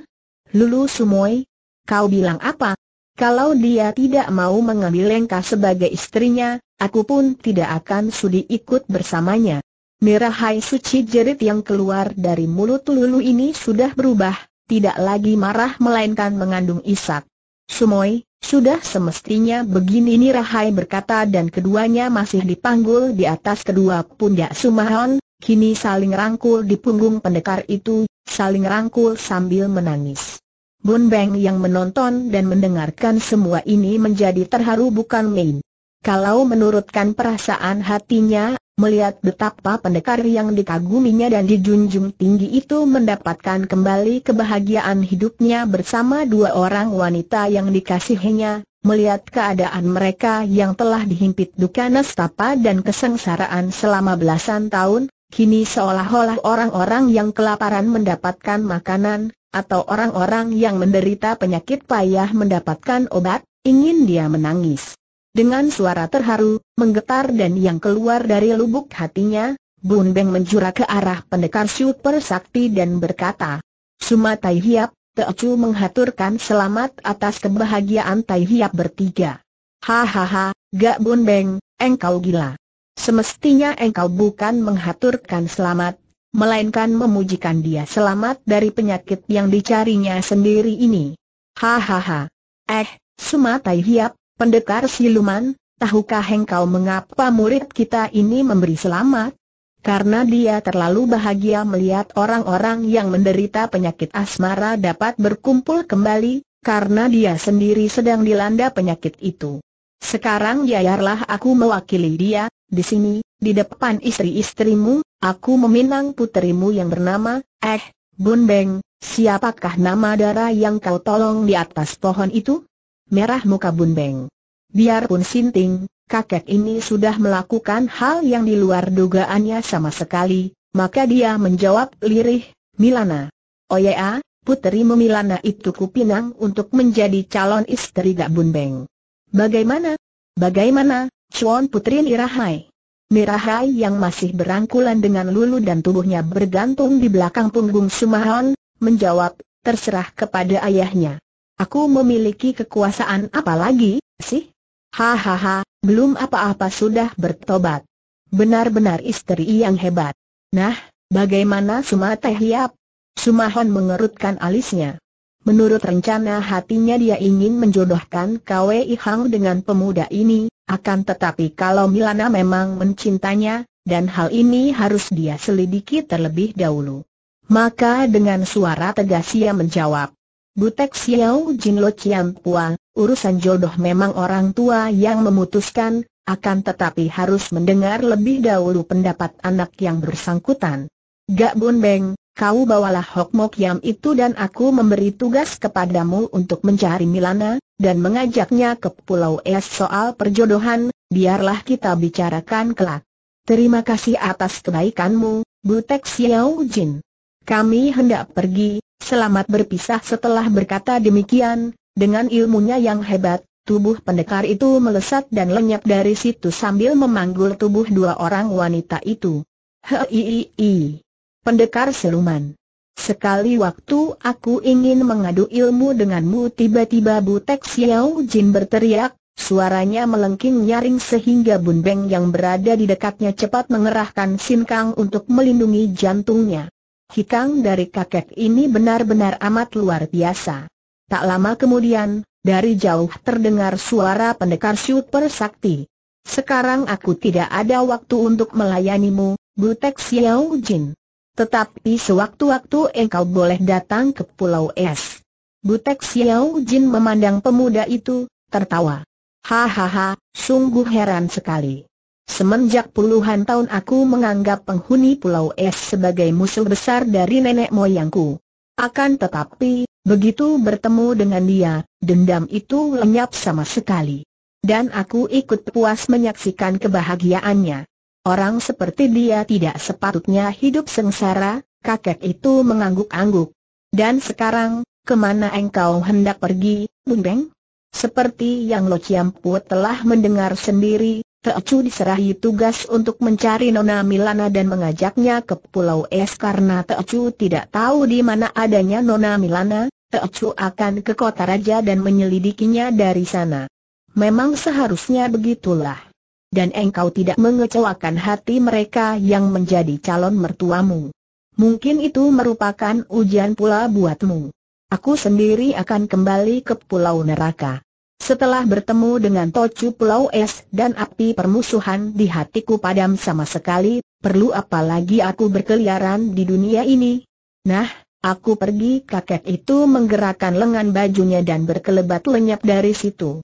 Lulu Sumoy, kau bilang apa? Kalau dia tidak mau mengambil Lengka sebagai istrinya, aku pun tidak akan sudi ikut bersamanya. Mirahai suci jerit yang keluar dari mulut Lulu ini sudah berubah, tidak lagi marah melainkan mengandung isak. Sumoi, sudah semestinya begini ini Rahai berkata dan keduanya masih dipanggul di atas kedua pundak Sumahon, kini saling rangkul di punggung pendekar itu, saling rangkul sambil menangis. Bun Beng yang menonton dan mendengarkan semua ini menjadi terharu bukan main. Kalau menurutkan perasaan hatinya, melihat betapa pendekar yang dikaguminya dan dijunjung tinggi itu mendapatkan kembali kebahagiaan hidupnya bersama dua orang wanita yang dikasihinya, melihat keadaan mereka yang telah dihimpit duka nestapa dan kesengsaraan selama belasan tahun, Kini seolah-olah orang-orang yang kelaparan mendapatkan makanan, atau orang-orang yang menderita penyakit payah mendapatkan obat, ingin dia menangis. Dengan suara terharu, menggetar dan yang keluar dari lubuk hatinya, Bun Beng menjura ke arah pendekar super sakti dan berkata, Suma Tai Hiap, Teocu menghaturkan selamat atas kebahagiaan Tai Hiap bertiga. Hahaha, gak Bun Beng, engkau gila. Semestinya engkau bukan menghaturkan selamat, melainkan memujikan dia selamat dari penyakit yang dicarinya sendiri ini. Hahaha. Eh, Sumatai Hiap, pendekar siluman, tahukah engkau mengapa murid kita ini memberi selamat? Karena dia terlalu bahagia melihat orang-orang yang menderita penyakit asmara dapat berkumpul kembali, karena dia sendiri sedang dilanda penyakit itu. Sekarang biarlah aku mewakili dia, di sini, di depan istri-istrimu, aku meminang puterimu yang bernama, eh, Bun Beng. siapakah nama darah yang kau tolong di atas pohon itu? Merah muka Bun Beng. Biarpun Sinting, kakek ini sudah melakukan hal yang di luar dugaannya sama sekali, maka dia menjawab lirih, Milana. Oh ya, puterimu Milana itu kupinang untuk menjadi calon istri Gak Bun Beng. Bagaimana? Bagaimana, Chuan Putri Nirahai. Nirahai yang masih berangkulan dengan Lulu dan tubuhnya bergantung di belakang punggung Sumahan, menjawab, terserah kepada ayahnya. Aku memiliki kekuasaan apa lagi, sih? Hahaha, belum apa-apa sudah bertobat. Benar-benar istri yang hebat. Nah, bagaimana Suma Teh mengerutkan alisnya. Menurut rencana hatinya dia ingin menjodohkan Kwei Hang dengan pemuda ini, akan tetapi kalau Milana memang mencintanya, dan hal ini harus dia selidiki terlebih dahulu. Maka dengan suara tegas ia menjawab, Butek Xiao Jin Lo Chiam Pua, urusan jodoh memang orang tua yang memutuskan, akan tetapi harus mendengar lebih dahulu pendapat anak yang bersangkutan. Gak Bun Beng, Kau bawalah Hokmok Mok Yam itu dan aku memberi tugas kepadamu untuk mencari Milana, dan mengajaknya ke Pulau Es soal perjodohan, biarlah kita bicarakan kelak. Terima kasih atas kebaikanmu, Butek Xiao Jin. Kami hendak pergi, selamat berpisah setelah berkata demikian, dengan ilmunya yang hebat, tubuh pendekar itu melesat dan lenyap dari situ sambil memanggul tubuh dua orang wanita itu. Hei, pendekar seluman. Sekali waktu aku ingin mengadu ilmu denganmu tiba-tiba Butek Xiao Jin berteriak, suaranya melengking nyaring sehingga Bun Beng yang berada di dekatnya cepat mengerahkan sinkang untuk melindungi jantungnya. Hikang dari kakek ini benar-benar amat luar biasa. Tak lama kemudian, dari jauh terdengar suara pendekar super sakti. Sekarang aku tidak ada waktu untuk melayanimu, Butek Xiao Jin. Tetapi sewaktu-waktu engkau boleh datang ke Pulau Es. Butek Xiao Jin memandang pemuda itu, tertawa. Hahaha, sungguh heran sekali. Semenjak puluhan tahun aku menganggap penghuni Pulau Es sebagai musuh besar dari nenek moyangku. Akan tetapi, begitu bertemu dengan dia, dendam itu lenyap sama sekali. Dan aku ikut puas menyaksikan kebahagiaannya. Orang seperti dia tidak sepatutnya hidup sengsara, kakek itu mengangguk-angguk. Dan sekarang, kemana engkau hendak pergi, Bun Seperti yang Lo Chiampu telah mendengar sendiri, Teocu diserahi tugas untuk mencari Nona Milana dan mengajaknya ke Pulau Es karena Teocu tidak tahu di mana adanya Nona Milana, Teocu akan ke kota raja dan menyelidikinya dari sana. Memang seharusnya begitulah dan engkau tidak mengecewakan hati mereka yang menjadi calon mertuamu. Mungkin itu merupakan ujian pula buatmu. Aku sendiri akan kembali ke Pulau Neraka. Setelah bertemu dengan Tocu Pulau Es dan api permusuhan di hatiku padam sama sekali, perlu apa lagi aku berkeliaran di dunia ini? Nah, aku pergi kakek itu menggerakkan lengan bajunya dan berkelebat lenyap dari situ.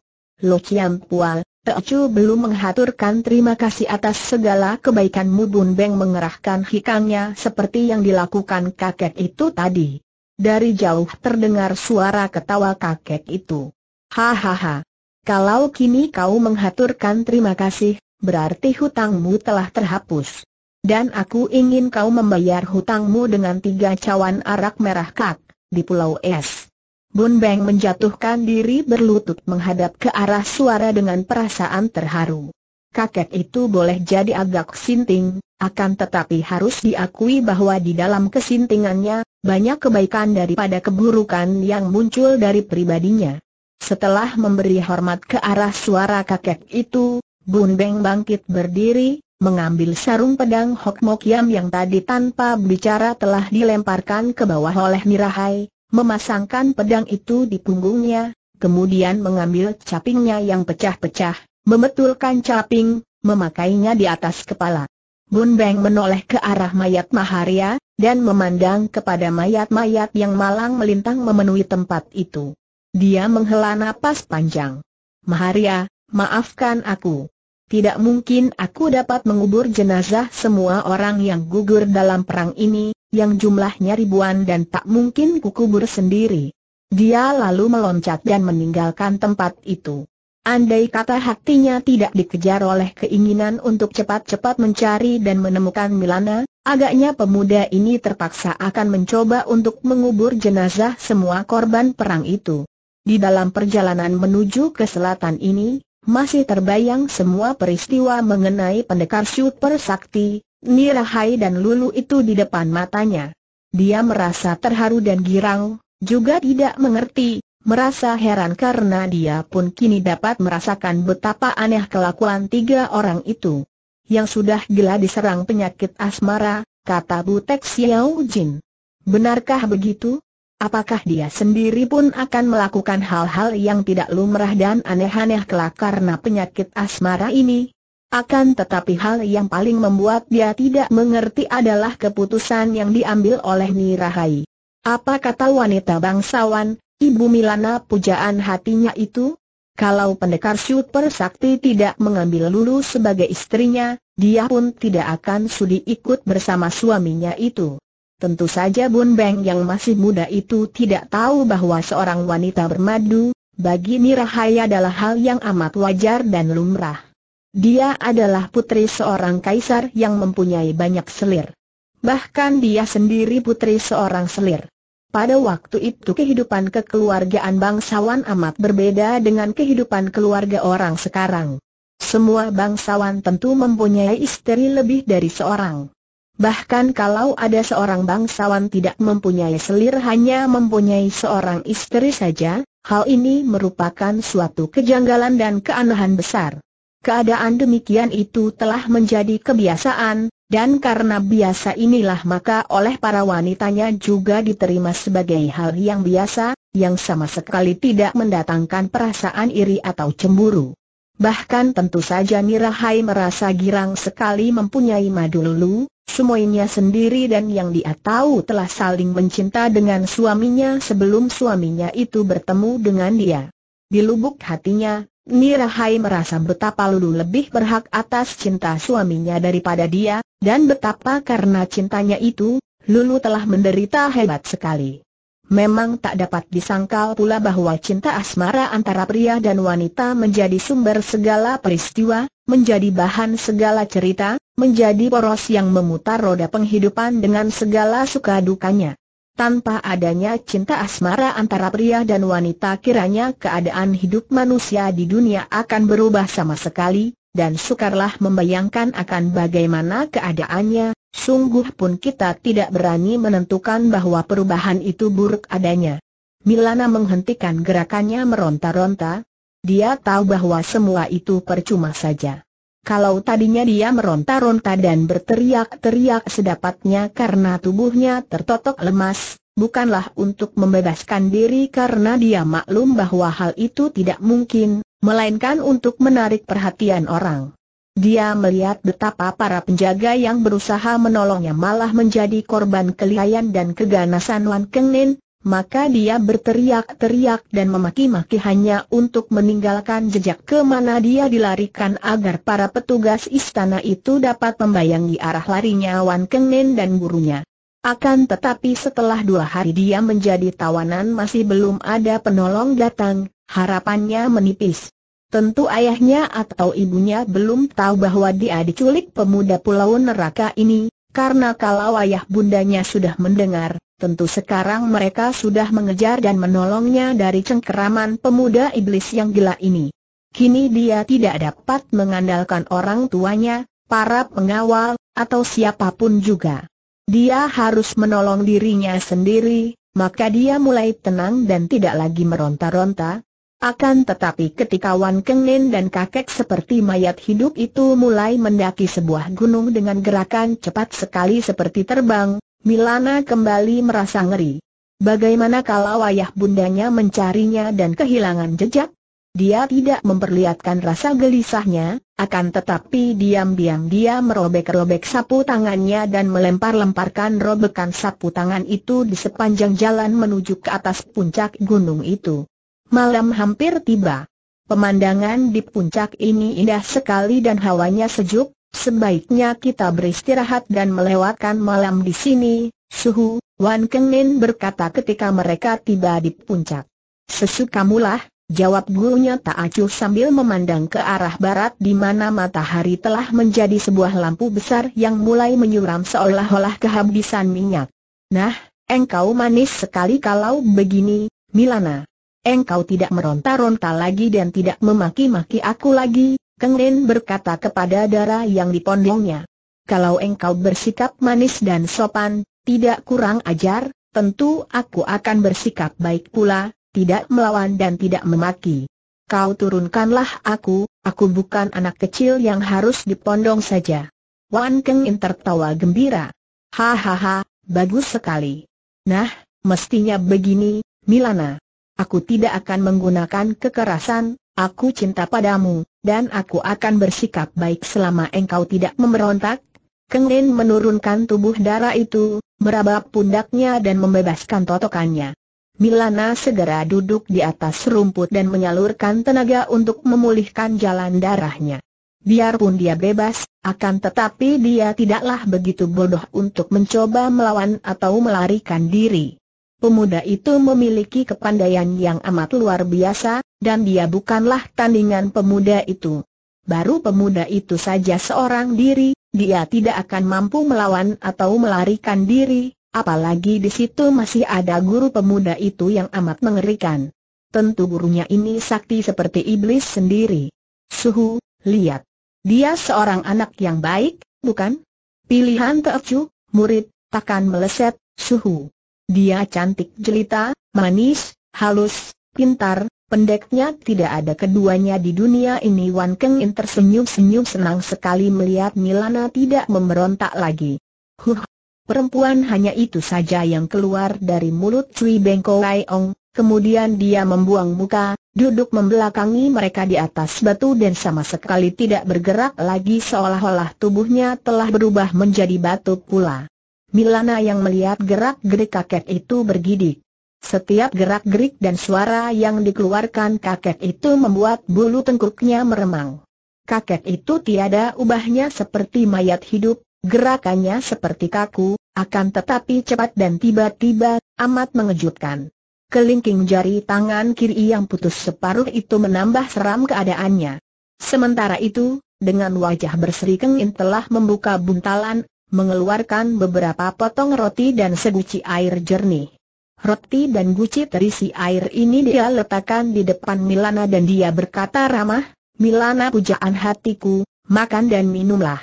Lo Ciam Pual, Teocu belum menghaturkan terima kasih atas segala kebaikanmu Bun Beng mengerahkan hikangnya seperti yang dilakukan kakek itu tadi. Dari jauh terdengar suara ketawa kakek itu. Hahaha. Kalau kini kau menghaturkan terima kasih, berarti hutangmu telah terhapus. Dan aku ingin kau membayar hutangmu dengan tiga cawan arak merah kak, di Pulau Es. Bun Beng menjatuhkan diri berlutut menghadap ke arah suara dengan perasaan terharu. Kakek itu boleh jadi agak sinting, akan tetapi harus diakui bahwa di dalam kesintingannya, banyak kebaikan daripada keburukan yang muncul dari pribadinya. Setelah memberi hormat ke arah suara kakek itu, Bun Beng bangkit berdiri, mengambil sarung pedang Hok Yam yang tadi tanpa bicara telah dilemparkan ke bawah oleh Mirahai, memasangkan pedang itu di punggungnya, kemudian mengambil capingnya yang pecah-pecah, memetulkan caping, memakainya di atas kepala. Bun Beng menoleh ke arah mayat Maharia, dan memandang kepada mayat-mayat yang malang melintang memenuhi tempat itu. Dia menghela napas panjang. Maharia, maafkan aku. Tidak mungkin aku dapat mengubur jenazah semua orang yang gugur dalam perang ini, yang jumlahnya ribuan dan tak mungkin kukubur sendiri. Dia lalu meloncat dan meninggalkan tempat itu. Andai kata hatinya tidak dikejar oleh keinginan untuk cepat-cepat mencari dan menemukan Milana, agaknya pemuda ini terpaksa akan mencoba untuk mengubur jenazah semua korban perang itu. Di dalam perjalanan menuju ke selatan ini, masih terbayang semua peristiwa mengenai pendekar Super Sakti, Nirahai dan Lulu itu di depan matanya. Dia merasa terharu dan girang, juga tidak mengerti, merasa heran karena dia pun kini dapat merasakan betapa aneh kelakuan tiga orang itu. Yang sudah gila diserang penyakit asmara, kata Butek Xiao Jin. Benarkah begitu? Apakah dia sendiri pun akan melakukan hal-hal yang tidak lumrah dan aneh-aneh kelak karena penyakit asmara ini? Akan tetapi hal yang paling membuat dia tidak mengerti adalah keputusan yang diambil oleh Nirahai. Apa kata wanita bangsawan, Ibu Milana pujaan hatinya itu? Kalau pendekar super sakti tidak mengambil Lulu sebagai istrinya, dia pun tidak akan sudi ikut bersama suaminya itu. Tentu saja Bun Beng yang masih muda itu tidak tahu bahwa seorang wanita bermadu, bagi Nirahai adalah hal yang amat wajar dan lumrah. Dia adalah putri seorang kaisar yang mempunyai banyak selir. Bahkan dia sendiri putri seorang selir. Pada waktu itu kehidupan kekeluargaan bangsawan amat berbeda dengan kehidupan keluarga orang sekarang. Semua bangsawan tentu mempunyai istri lebih dari seorang. Bahkan kalau ada seorang bangsawan tidak mempunyai selir hanya mempunyai seorang istri saja, hal ini merupakan suatu kejanggalan dan keanehan besar. Keadaan demikian itu telah menjadi kebiasaan, dan karena biasa inilah maka oleh para wanitanya juga diterima sebagai hal yang biasa, yang sama sekali tidak mendatangkan perasaan iri atau cemburu. Bahkan tentu saja Nirahai merasa girang sekali mempunyai madu lulu, semuanya sendiri dan yang dia tahu telah saling mencinta dengan suaminya sebelum suaminya itu bertemu dengan dia. Di lubuk hatinya, Mirahai merasa betapa Lulu lebih berhak atas cinta suaminya daripada dia, dan betapa karena cintanya itu, Lulu telah menderita hebat sekali. Memang tak dapat disangkal pula bahwa cinta asmara antara pria dan wanita menjadi sumber segala peristiwa, menjadi bahan segala cerita, menjadi poros yang memutar roda penghidupan dengan segala suka dukanya. Tanpa adanya cinta asmara antara pria dan wanita kiranya keadaan hidup manusia di dunia akan berubah sama sekali, dan sukarlah membayangkan akan bagaimana keadaannya, sungguh pun kita tidak berani menentukan bahwa perubahan itu buruk adanya. Milana menghentikan gerakannya meronta-ronta, dia tahu bahwa semua itu percuma saja. Kalau tadinya dia meronta-ronta dan berteriak-teriak sedapatnya karena tubuhnya tertotok lemas, bukanlah untuk membebaskan diri karena dia maklum bahwa hal itu tidak mungkin, melainkan untuk menarik perhatian orang. Dia melihat betapa para penjaga yang berusaha menolongnya malah menjadi korban kelihayan dan keganasan Wan Kengnin, maka dia berteriak-teriak dan memaki-maki hanya untuk meninggalkan jejak ke mana dia dilarikan agar para petugas istana itu dapat membayangi arah larinya Wan Kengnen dan gurunya. Akan tetapi setelah dua hari dia menjadi tawanan masih belum ada penolong datang, harapannya menipis. Tentu ayahnya atau ibunya belum tahu bahwa dia diculik pemuda pulau neraka ini, karena kalau ayah bundanya sudah mendengar, Tentu sekarang mereka sudah mengejar dan menolongnya dari cengkeraman pemuda iblis yang gila ini. Kini dia tidak dapat mengandalkan orang tuanya, para pengawal, atau siapapun juga. Dia harus menolong dirinya sendiri, maka dia mulai tenang dan tidak lagi meronta-ronta. Akan tetapi ketika Wan Kengin dan kakek seperti mayat hidup itu mulai mendaki sebuah gunung dengan gerakan cepat sekali seperti terbang, Milana kembali merasa ngeri. Bagaimana kalau ayah bundanya mencarinya dan kehilangan jejak? Dia tidak memperlihatkan rasa gelisahnya, akan tetapi diam-diam dia merobek-robek sapu tangannya dan melempar-lemparkan robekan sapu tangan itu di sepanjang jalan menuju ke atas puncak gunung itu. Malam hampir tiba. Pemandangan di puncak ini indah sekali dan hawanya sejuk, Sebaiknya kita beristirahat dan melewatkan malam di sini, Suhu, Wan Kengin berkata ketika mereka tiba di puncak. Sesukamulah, jawab gurunya Tak Acuh sambil memandang ke arah barat di mana matahari telah menjadi sebuah lampu besar yang mulai menyuram seolah-olah kehabisan minyak. Nah, engkau manis sekali kalau begini, Milana. Engkau tidak meronta-ronta lagi dan tidak memaki-maki aku lagi, Keng Lin berkata kepada darah yang dipondongnya. Kalau engkau bersikap manis dan sopan, tidak kurang ajar, tentu aku akan bersikap baik pula, tidak melawan dan tidak memaki. Kau turunkanlah aku, aku bukan anak kecil yang harus dipondong saja. Wan Keng In tertawa gembira. Hahaha, bagus sekali. Nah, mestinya begini, Milana. Aku tidak akan menggunakan kekerasan, Aku cinta padamu, dan aku akan bersikap baik selama engkau tidak memberontak. Keng Lin menurunkan tubuh darah itu, meraba pundaknya dan membebaskan totokannya. Milana segera duduk di atas rumput dan menyalurkan tenaga untuk memulihkan jalan darahnya. Biarpun dia bebas, akan tetapi dia tidaklah begitu bodoh untuk mencoba melawan atau melarikan diri. Pemuda itu memiliki kepandaian yang amat luar biasa, dan dia bukanlah tandingan pemuda itu. Baru pemuda itu saja seorang diri, dia tidak akan mampu melawan atau melarikan diri, apalagi di situ masih ada guru pemuda itu yang amat mengerikan. Tentu gurunya ini sakti seperti iblis sendiri. Suhu, lihat. Dia seorang anak yang baik, bukan? Pilihan Teocu, murid, takkan meleset, Suhu. Dia cantik jelita, manis, halus, pintar, pendeknya tidak ada keduanya di dunia ini Wan Keng In tersenyum-senyum senang sekali melihat Milana tidak memberontak lagi. Huh, perempuan hanya itu saja yang keluar dari mulut Cui Bengko Ong, kemudian dia membuang muka, duduk membelakangi mereka di atas batu dan sama sekali tidak bergerak lagi seolah-olah tubuhnya telah berubah menjadi batu pula. Milana yang melihat gerak-gerik kakek itu bergidik. Setiap gerak-gerik dan suara yang dikeluarkan kakek itu membuat bulu tengkuknya meremang. Kakek itu tiada ubahnya seperti mayat hidup, gerakannya seperti kaku, akan tetapi cepat dan tiba-tiba, amat mengejutkan. Kelingking jari tangan kiri yang putus separuh itu menambah seram keadaannya. Sementara itu, dengan wajah berseri kengin telah membuka buntalan, mengeluarkan beberapa potong roti dan seguci air jernih. Roti dan guci terisi air ini dia letakkan di depan Milana dan dia berkata ramah, Milana pujaan hatiku, makan dan minumlah.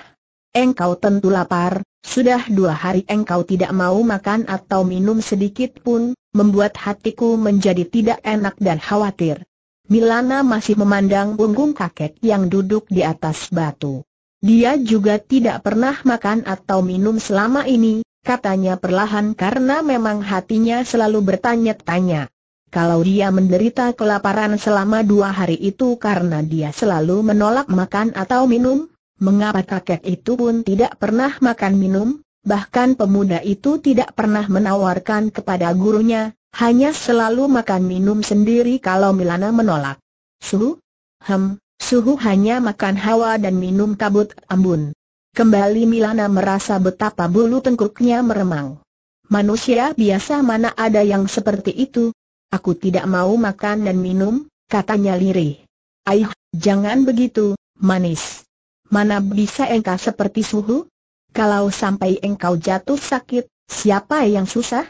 Engkau tentu lapar, sudah dua hari engkau tidak mau makan atau minum sedikit pun, membuat hatiku menjadi tidak enak dan khawatir. Milana masih memandang punggung kakek yang duduk di atas batu. Dia juga tidak pernah makan atau minum selama ini, katanya perlahan karena memang hatinya selalu bertanya-tanya. Kalau dia menderita kelaparan selama dua hari itu karena dia selalu menolak makan atau minum, mengapa kakek itu pun tidak pernah makan minum? Bahkan pemuda itu tidak pernah menawarkan kepada gurunya, hanya selalu makan minum sendiri kalau Milana menolak. Suhu? Hem, Suhu hanya makan hawa dan minum kabut ambun. Kembali Milana merasa betapa bulu tengkuknya meremang. Manusia biasa mana ada yang seperti itu? Aku tidak mau makan dan minum, katanya lirih. Aih, jangan begitu, manis. Mana bisa engkau seperti suhu? Kalau sampai engkau jatuh sakit, siapa yang susah?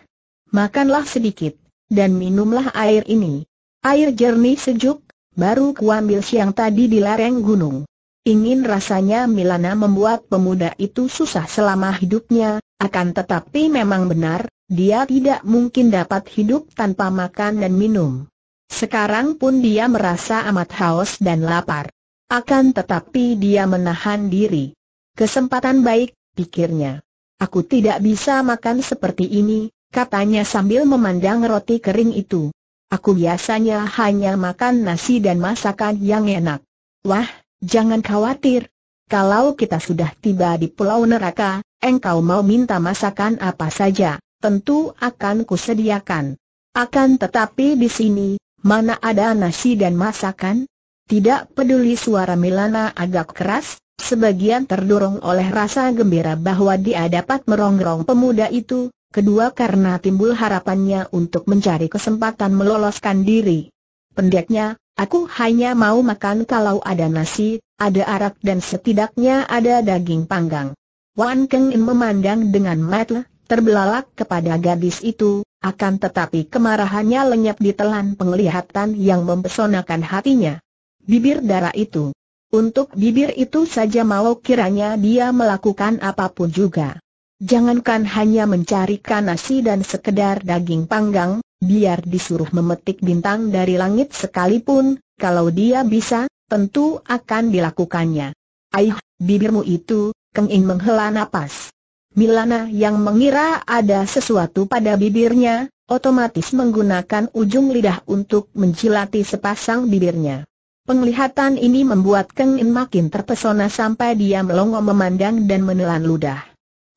Makanlah sedikit, dan minumlah air ini. Air jernih sejuk, Baru kuambil siang tadi di lereng gunung. Ingin rasanya Milana membuat pemuda itu susah selama hidupnya, akan tetapi memang benar, dia tidak mungkin dapat hidup tanpa makan dan minum. Sekarang pun dia merasa amat haus dan lapar. Akan tetapi dia menahan diri. Kesempatan baik, pikirnya. Aku tidak bisa makan seperti ini, katanya sambil memandang roti kering itu. Aku biasanya hanya makan nasi dan masakan yang enak. Wah, jangan khawatir. Kalau kita sudah tiba di pulau neraka, engkau mau minta masakan apa saja, tentu akan kusediakan. Akan tetapi di sini, mana ada nasi dan masakan? Tidak peduli suara Milana agak keras, sebagian terdorong oleh rasa gembira bahwa dia dapat merongrong pemuda itu, kedua karena timbul harapannya untuk mencari kesempatan meloloskan diri. Pendeknya, aku hanya mau makan kalau ada nasi, ada arak dan setidaknya ada daging panggang. Wan Keng In memandang dengan mata terbelalak kepada gadis itu, akan tetapi kemarahannya lenyap ditelan penglihatan yang mempesonakan hatinya. Bibir darah itu. Untuk bibir itu saja mau kiranya dia melakukan apapun juga. Jangankan hanya mencarikan nasi dan sekedar daging panggang, biar disuruh memetik bintang dari langit sekalipun, kalau dia bisa, tentu akan dilakukannya. Aih, bibirmu itu, Keng menghela napas. Milana yang mengira ada sesuatu pada bibirnya, otomatis menggunakan ujung lidah untuk menjilati sepasang bibirnya. Penglihatan ini membuat Keng In makin terpesona sampai dia melongo memandang dan menelan ludah.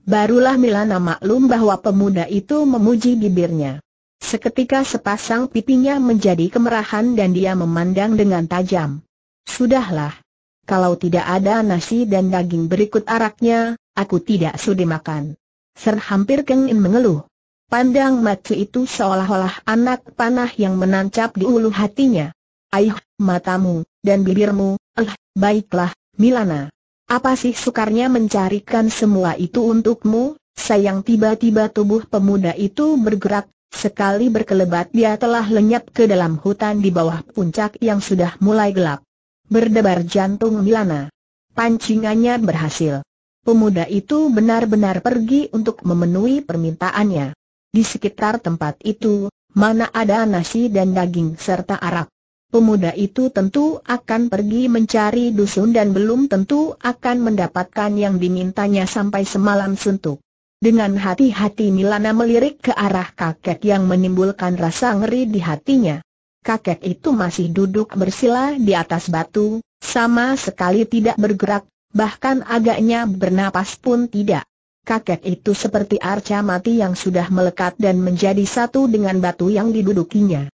Barulah Milana maklum bahwa pemuda itu memuji bibirnya. Seketika sepasang pipinya menjadi kemerahan dan dia memandang dengan tajam. Sudahlah. Kalau tidak ada nasi dan daging berikut araknya, aku tidak sudi makan. Ser hampir kengin mengeluh. Pandang mata itu seolah-olah anak panah yang menancap di ulu hatinya. Aih, matamu, dan bibirmu, eh, baiklah, Milana. Apa sih sukarnya mencarikan semua itu untukmu? Sayang tiba-tiba tubuh pemuda itu bergerak, sekali berkelebat dia telah lenyap ke dalam hutan di bawah puncak yang sudah mulai gelap. Berdebar jantung Milana. Pancingannya berhasil. Pemuda itu benar-benar pergi untuk memenuhi permintaannya. Di sekitar tempat itu, mana ada nasi dan daging serta arak pemuda itu tentu akan pergi mencari dusun dan belum tentu akan mendapatkan yang dimintanya sampai semalam suntuk. Dengan hati-hati Milana melirik ke arah kakek yang menimbulkan rasa ngeri di hatinya. Kakek itu masih duduk bersila di atas batu, sama sekali tidak bergerak, bahkan agaknya bernapas pun tidak. Kakek itu seperti arca mati yang sudah melekat dan menjadi satu dengan batu yang didudukinya.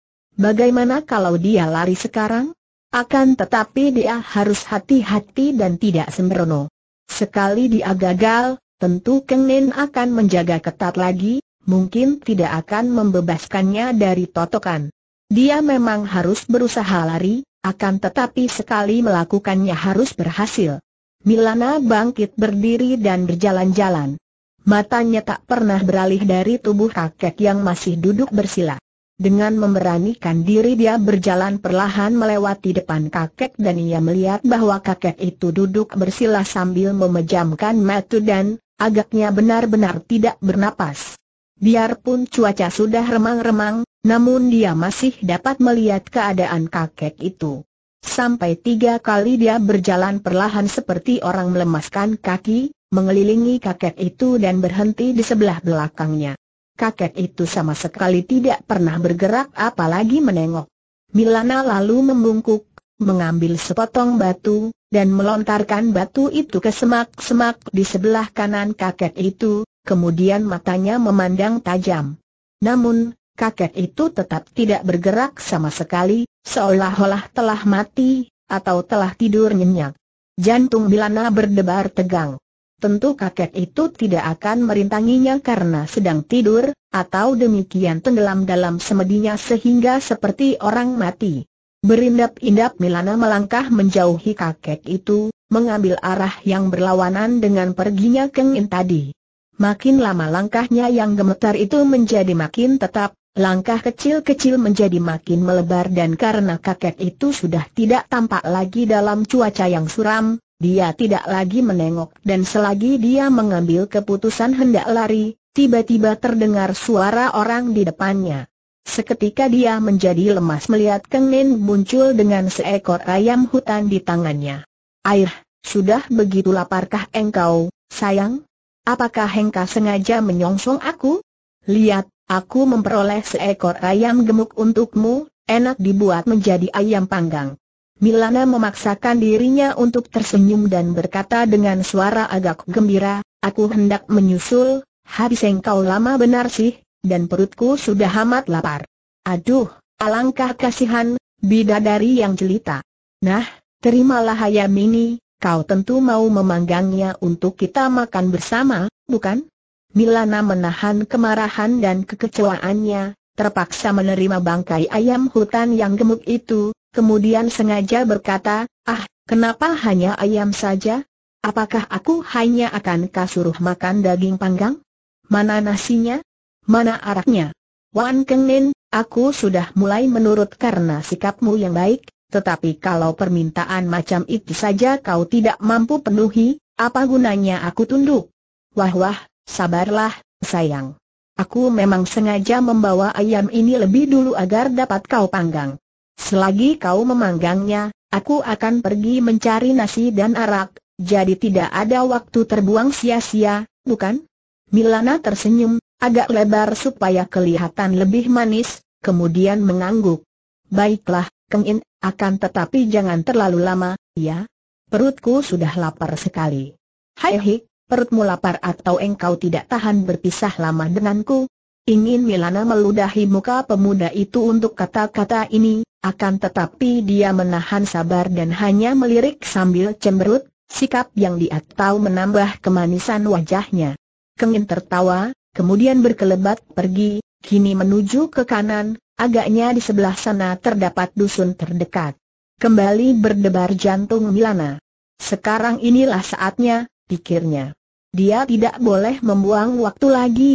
Bagaimana kalau dia lari sekarang? Akan tetapi dia harus hati-hati dan tidak sembrono. Sekali dia gagal, tentu Keng Nen akan menjaga ketat lagi, mungkin tidak akan membebaskannya dari totokan. Dia memang harus berusaha lari, akan tetapi sekali melakukannya harus berhasil. Milana bangkit berdiri dan berjalan-jalan. Matanya tak pernah beralih dari tubuh kakek yang masih duduk bersila. Dengan memberanikan diri dia berjalan perlahan melewati depan kakek dan ia melihat bahwa kakek itu duduk bersila sambil memejamkan mata dan, agaknya benar-benar tidak bernapas. Biarpun cuaca sudah remang-remang, namun dia masih dapat melihat keadaan kakek itu. Sampai tiga kali dia berjalan perlahan seperti orang melemaskan kaki, mengelilingi kakek itu dan berhenti di sebelah belakangnya kakek itu sama sekali tidak pernah bergerak apalagi menengok. Milana lalu membungkuk, mengambil sepotong batu, dan melontarkan batu itu ke semak-semak di sebelah kanan kakek itu, kemudian matanya memandang tajam. Namun, kakek itu tetap tidak bergerak sama sekali, seolah-olah telah mati, atau telah tidur nyenyak. Jantung Milana berdebar tegang tentu kakek itu tidak akan merintanginya karena sedang tidur, atau demikian tenggelam dalam semedinya sehingga seperti orang mati. Berindap-indap Milana melangkah menjauhi kakek itu, mengambil arah yang berlawanan dengan perginya Kengin tadi. Makin lama langkahnya yang gemetar itu menjadi makin tetap, langkah kecil-kecil menjadi makin melebar dan karena kakek itu sudah tidak tampak lagi dalam cuaca yang suram, dia tidak lagi menengok dan selagi dia mengambil keputusan hendak lari, tiba-tiba terdengar suara orang di depannya. Seketika dia menjadi lemas melihat Keng muncul dengan seekor ayam hutan di tangannya. Air, sudah begitu laparkah engkau, sayang? Apakah engkau sengaja menyongsong aku? Lihat, aku memperoleh seekor ayam gemuk untukmu, enak dibuat menjadi ayam panggang. Milana memaksakan dirinya untuk tersenyum dan berkata dengan suara agak gembira, aku hendak menyusul, habis engkau lama benar sih, dan perutku sudah amat lapar. Aduh, alangkah kasihan, bidadari yang jelita. Nah, terimalah ayam ini, kau tentu mau memanggangnya untuk kita makan bersama, bukan? Milana menahan kemarahan dan kekecewaannya, terpaksa menerima bangkai ayam hutan yang gemuk itu, kemudian sengaja berkata, ah, kenapa hanya ayam saja? Apakah aku hanya akan kasuruh makan daging panggang? Mana nasinya? Mana araknya? Wan Kengnin, aku sudah mulai menurut karena sikapmu yang baik, tetapi kalau permintaan macam itu saja kau tidak mampu penuhi, apa gunanya aku tunduk? Wah wah, sabarlah, sayang. Aku memang sengaja membawa ayam ini lebih dulu agar dapat kau panggang. Selagi kau memanggangnya, aku akan pergi mencari nasi dan arak, jadi tidak ada waktu terbuang sia-sia, bukan? Milana tersenyum, agak lebar supaya kelihatan lebih manis, kemudian mengangguk. Baiklah, Keng In, akan tetapi jangan terlalu lama, ya? Perutku sudah lapar sekali. Hai hik, perutmu lapar atau engkau tidak tahan berpisah lama denganku, Ingin Milana meludahi muka pemuda itu untuk kata-kata ini, akan tetapi dia menahan sabar dan hanya melirik sambil cemberut, sikap yang dia tahu menambah kemanisan wajahnya. Kengin tertawa, kemudian berkelebat pergi, kini menuju ke kanan, agaknya di sebelah sana terdapat dusun terdekat. Kembali berdebar jantung Milana. Sekarang inilah saatnya, pikirnya. Dia tidak boleh membuang waktu lagi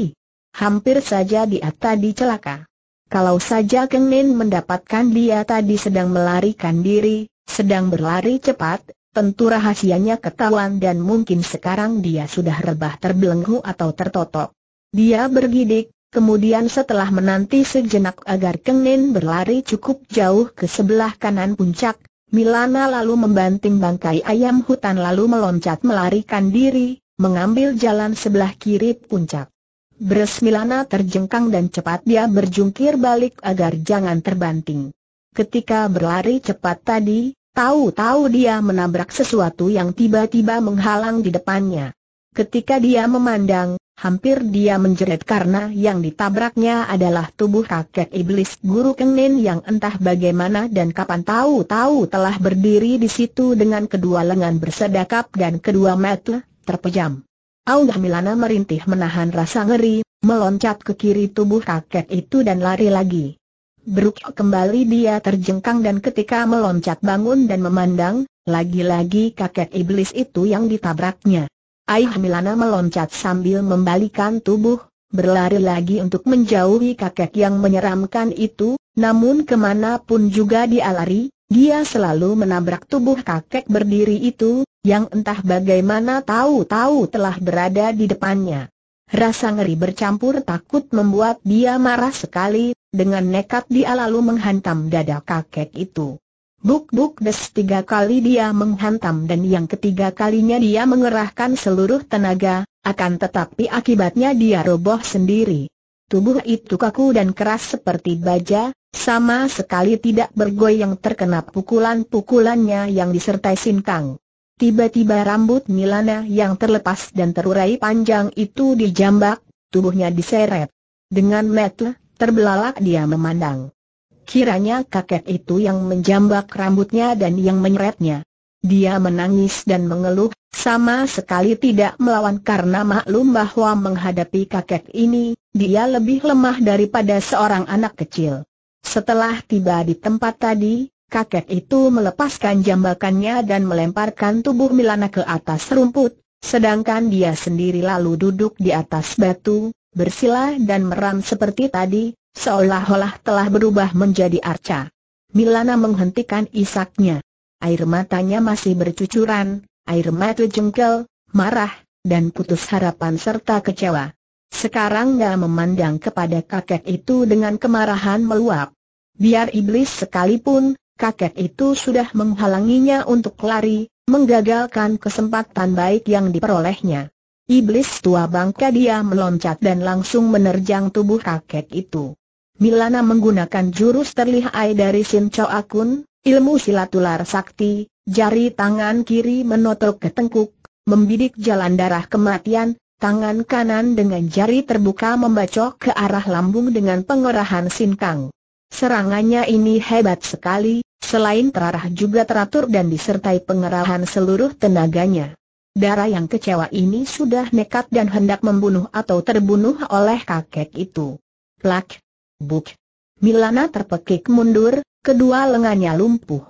hampir saja dia tadi celaka. Kalau saja Keng Nin mendapatkan dia tadi sedang melarikan diri, sedang berlari cepat, tentu rahasianya ketahuan dan mungkin sekarang dia sudah rebah terbelenggu atau tertotok. Dia bergidik, kemudian setelah menanti sejenak agar Keng Nin berlari cukup jauh ke sebelah kanan puncak, Milana lalu membanting bangkai ayam hutan lalu meloncat melarikan diri, mengambil jalan sebelah kiri puncak. Bresmilana terjengkang dan cepat dia berjungkir balik agar jangan terbanting. Ketika berlari cepat tadi, tahu-tahu dia menabrak sesuatu yang tiba-tiba menghalang di depannya. Ketika dia memandang, hampir dia menjerit karena yang ditabraknya adalah tubuh kakek iblis guru Kengnin yang entah bagaimana dan kapan tahu-tahu telah berdiri di situ dengan kedua lengan bersedakap dan kedua mata terpejam. Aunggah Milana merintih menahan rasa ngeri, meloncat ke kiri tubuh kakek itu dan lari lagi. Beruk kembali dia terjengkang dan ketika meloncat bangun dan memandang, lagi-lagi kakek iblis itu yang ditabraknya. Aih Milana meloncat sambil membalikan tubuh, berlari lagi untuk menjauhi kakek yang menyeramkan itu, namun kemanapun juga dia lari, dia selalu menabrak tubuh kakek berdiri itu, yang entah bagaimana tahu-tahu telah berada di depannya. Rasa ngeri bercampur takut membuat dia marah sekali, dengan nekat dia lalu menghantam dada kakek itu. Buk-buk des tiga kali dia menghantam dan yang ketiga kalinya dia mengerahkan seluruh tenaga, akan tetapi akibatnya dia roboh sendiri. Tubuh itu kaku dan keras seperti baja, sama sekali tidak bergoyang terkena pukulan-pukulannya yang disertai sinkang. Tiba-tiba rambut Milana yang terlepas dan terurai panjang itu dijambak, tubuhnya diseret. Dengan metel, terbelalak dia memandang. Kiranya kakek itu yang menjambak rambutnya dan yang menyeretnya. Dia menangis dan mengeluh, sama sekali tidak melawan karena maklum bahwa menghadapi kakek ini, dia lebih lemah daripada seorang anak kecil. Setelah tiba di tempat tadi, kakek itu melepaskan jambakannya dan melemparkan tubuh Milana ke atas rumput, sedangkan dia sendiri lalu duduk di atas batu, bersila dan meram seperti tadi, seolah-olah telah berubah menjadi arca. Milana menghentikan isaknya. Air matanya masih bercucuran, air mata jengkel, marah, dan putus harapan serta kecewa. Sekarang dia memandang kepada kakek itu dengan kemarahan meluap. Biar iblis sekalipun, kakek itu sudah menghalanginya untuk lari, menggagalkan kesempatan baik yang diperolehnya. Iblis tua bangka dia meloncat dan langsung menerjang tubuh kakek itu. Milana menggunakan jurus terlihai dari Sin Akun, Akun, ilmu silatular sakti, jari tangan kiri menotok ke tengkuk, membidik jalan darah kematian, tangan kanan dengan jari terbuka membacok ke arah lambung dengan pengerahan sinkang. Serangannya ini hebat sekali, Selain terarah juga teratur dan disertai pengerahan seluruh tenaganya. Darah yang kecewa ini sudah nekat dan hendak membunuh atau terbunuh oleh kakek itu. Plak! Buk! Milana terpekik mundur, kedua lengannya lumpuh.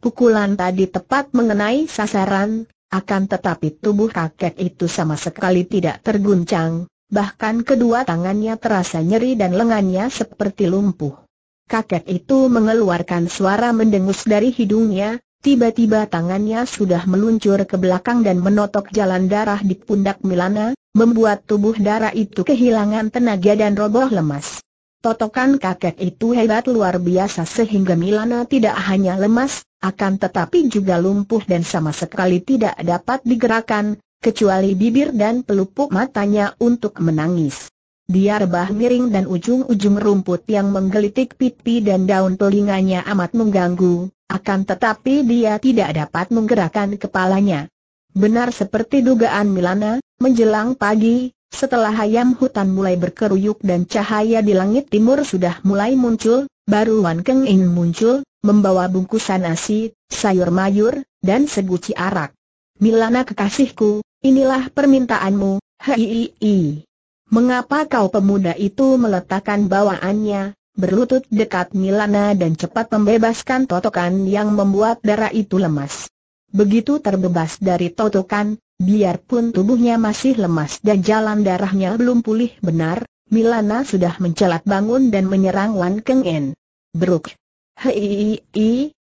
Pukulan tadi tepat mengenai sasaran, akan tetapi tubuh kakek itu sama sekali tidak terguncang, bahkan kedua tangannya terasa nyeri dan lengannya seperti lumpuh kakek itu mengeluarkan suara mendengus dari hidungnya, tiba-tiba tangannya sudah meluncur ke belakang dan menotok jalan darah di pundak Milana, membuat tubuh darah itu kehilangan tenaga dan roboh lemas. Totokan kakek itu hebat luar biasa sehingga Milana tidak hanya lemas, akan tetapi juga lumpuh dan sama sekali tidak dapat digerakkan, kecuali bibir dan pelupuk matanya untuk menangis. Dia rebah miring dan ujung-ujung rumput yang menggelitik pipi dan daun telinganya amat mengganggu, akan tetapi dia tidak dapat menggerakkan kepalanya. Benar seperti dugaan Milana, menjelang pagi, setelah hayam hutan mulai berkeruyuk dan cahaya di langit timur sudah mulai muncul, baru Wan Keng In muncul, membawa bungkusan nasi, sayur mayur, dan seguci arak. Milana kekasihku, inilah permintaanmu, hei. Mengapa kau pemuda itu meletakkan bawaannya, berlutut dekat Milana dan cepat membebaskan totokan yang membuat darah itu lemas? Begitu terbebas dari totokan, biarpun tubuhnya masih lemas dan jalan darahnya belum pulih benar, Milana sudah mencelat bangun dan menyerang Wan Keng En. Beruk. Hei,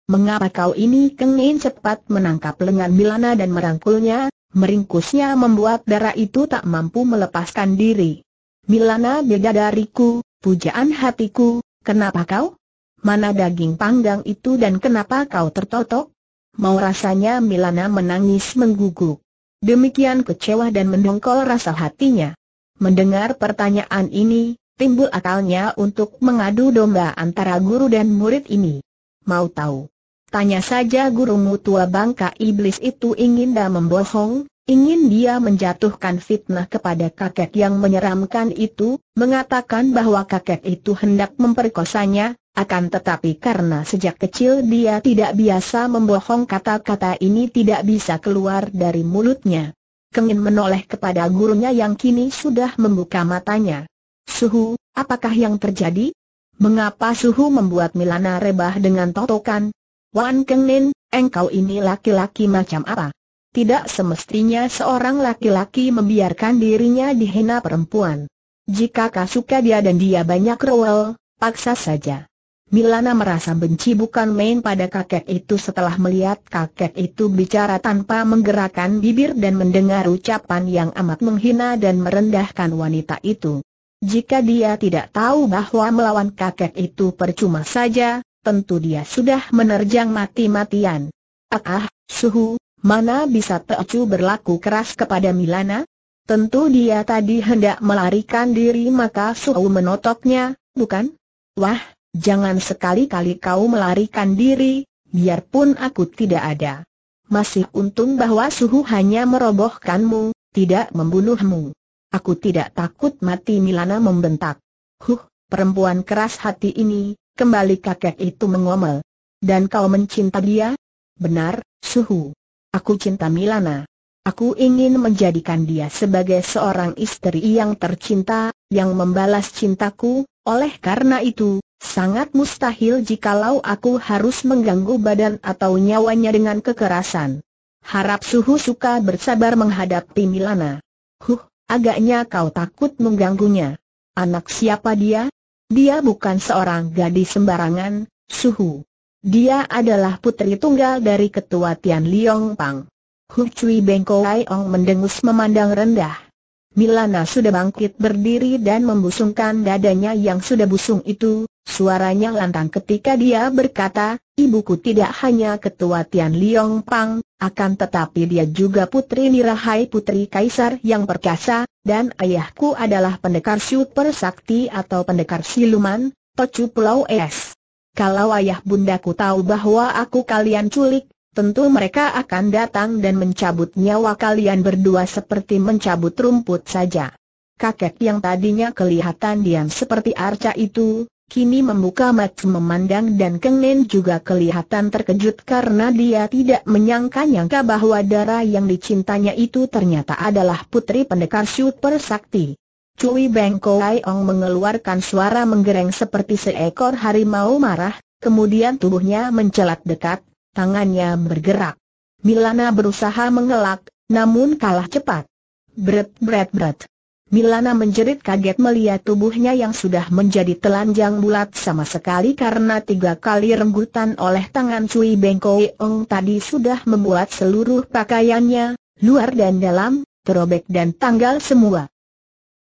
mengapa kau ini Keng En cepat menangkap lengan Milana dan merangkulnya, meringkusnya membuat darah itu tak mampu melepaskan diri. Milana beda dariku, pujaan hatiku, kenapa kau? Mana daging panggang itu dan kenapa kau tertotok? Mau rasanya Milana menangis mengguguk. Demikian kecewa dan mendongkol rasa hatinya. Mendengar pertanyaan ini, timbul akalnya untuk mengadu domba antara guru dan murid ini. Mau tahu, Tanya saja gurumu tua bangka iblis itu ingin dia membohong, ingin dia menjatuhkan fitnah kepada kakek yang menyeramkan itu, mengatakan bahwa kakek itu hendak memperkosanya, akan tetapi karena sejak kecil dia tidak biasa membohong kata-kata ini tidak bisa keluar dari mulutnya. Kengin menoleh kepada gurunya yang kini sudah membuka matanya. Suhu, apakah yang terjadi? Mengapa Suhu membuat Milana rebah dengan totokan, Wan Kengnin, engkau ini laki-laki macam apa? Tidak semestinya seorang laki-laki membiarkan dirinya dihina perempuan. Jika kau suka dia dan dia banyak rewel, paksa saja. Milana merasa benci bukan main pada kakek itu setelah melihat kakek itu bicara tanpa menggerakkan bibir dan mendengar ucapan yang amat menghina dan merendahkan wanita itu. Jika dia tidak tahu bahwa melawan kakek itu percuma saja, tentu dia sudah menerjang mati-matian. Ah, ah, suhu, mana bisa Teocu berlaku keras kepada Milana? Tentu dia tadi hendak melarikan diri maka Suhu menotoknya, bukan? Wah, jangan sekali-kali kau melarikan diri, biarpun aku tidak ada. Masih untung bahwa Suhu hanya merobohkanmu, tidak membunuhmu. Aku tidak takut mati Milana membentak. Huh, perempuan keras hati ini, Kembali kakek itu mengomel. Dan kau mencinta dia? Benar, Suhu. Aku cinta Milana. Aku ingin menjadikan dia sebagai seorang istri yang tercinta, yang membalas cintaku, oleh karena itu, sangat mustahil jikalau aku harus mengganggu badan atau nyawanya dengan kekerasan. Harap Suhu suka bersabar menghadapi Milana. Huh, agaknya kau takut mengganggunya. Anak siapa dia? Dia bukan seorang gadis sembarangan, suhu. Dia adalah putri tunggal dari ketua Tian Liong Pang. Hu Cui Bengko Ong mendengus memandang rendah. Milana sudah bangkit berdiri dan membusungkan dadanya yang sudah busung itu, suaranya lantang ketika dia berkata, Ibuku tidak hanya ketua Tian Liong Pang, akan tetapi dia juga putri Nirahai putri Kaisar yang perkasa, dan ayahku adalah pendekar super sakti atau pendekar siluman, Tocu pulau es. Kalau ayah bundaku tahu bahwa aku kalian culik, tentu mereka akan datang dan mencabut nyawa kalian berdua seperti mencabut rumput saja. Kakek yang tadinya kelihatan diam seperti arca itu, kini membuka mata memandang dan Keng Nen juga kelihatan terkejut karena dia tidak menyangka-nyangka bahwa darah yang dicintanya itu ternyata adalah putri pendekar super sakti. Cui Beng Koai Ong mengeluarkan suara menggereng seperti seekor harimau marah, kemudian tubuhnya mencelat dekat, tangannya bergerak. Milana berusaha mengelak, namun kalah cepat. Bret bret bret. Milana menjerit kaget melihat tubuhnya yang sudah menjadi telanjang bulat sama sekali karena tiga kali renggutan oleh tangan Cui Bengkoeong tadi sudah membuat seluruh pakaiannya, luar dan dalam, terobek dan tanggal semua.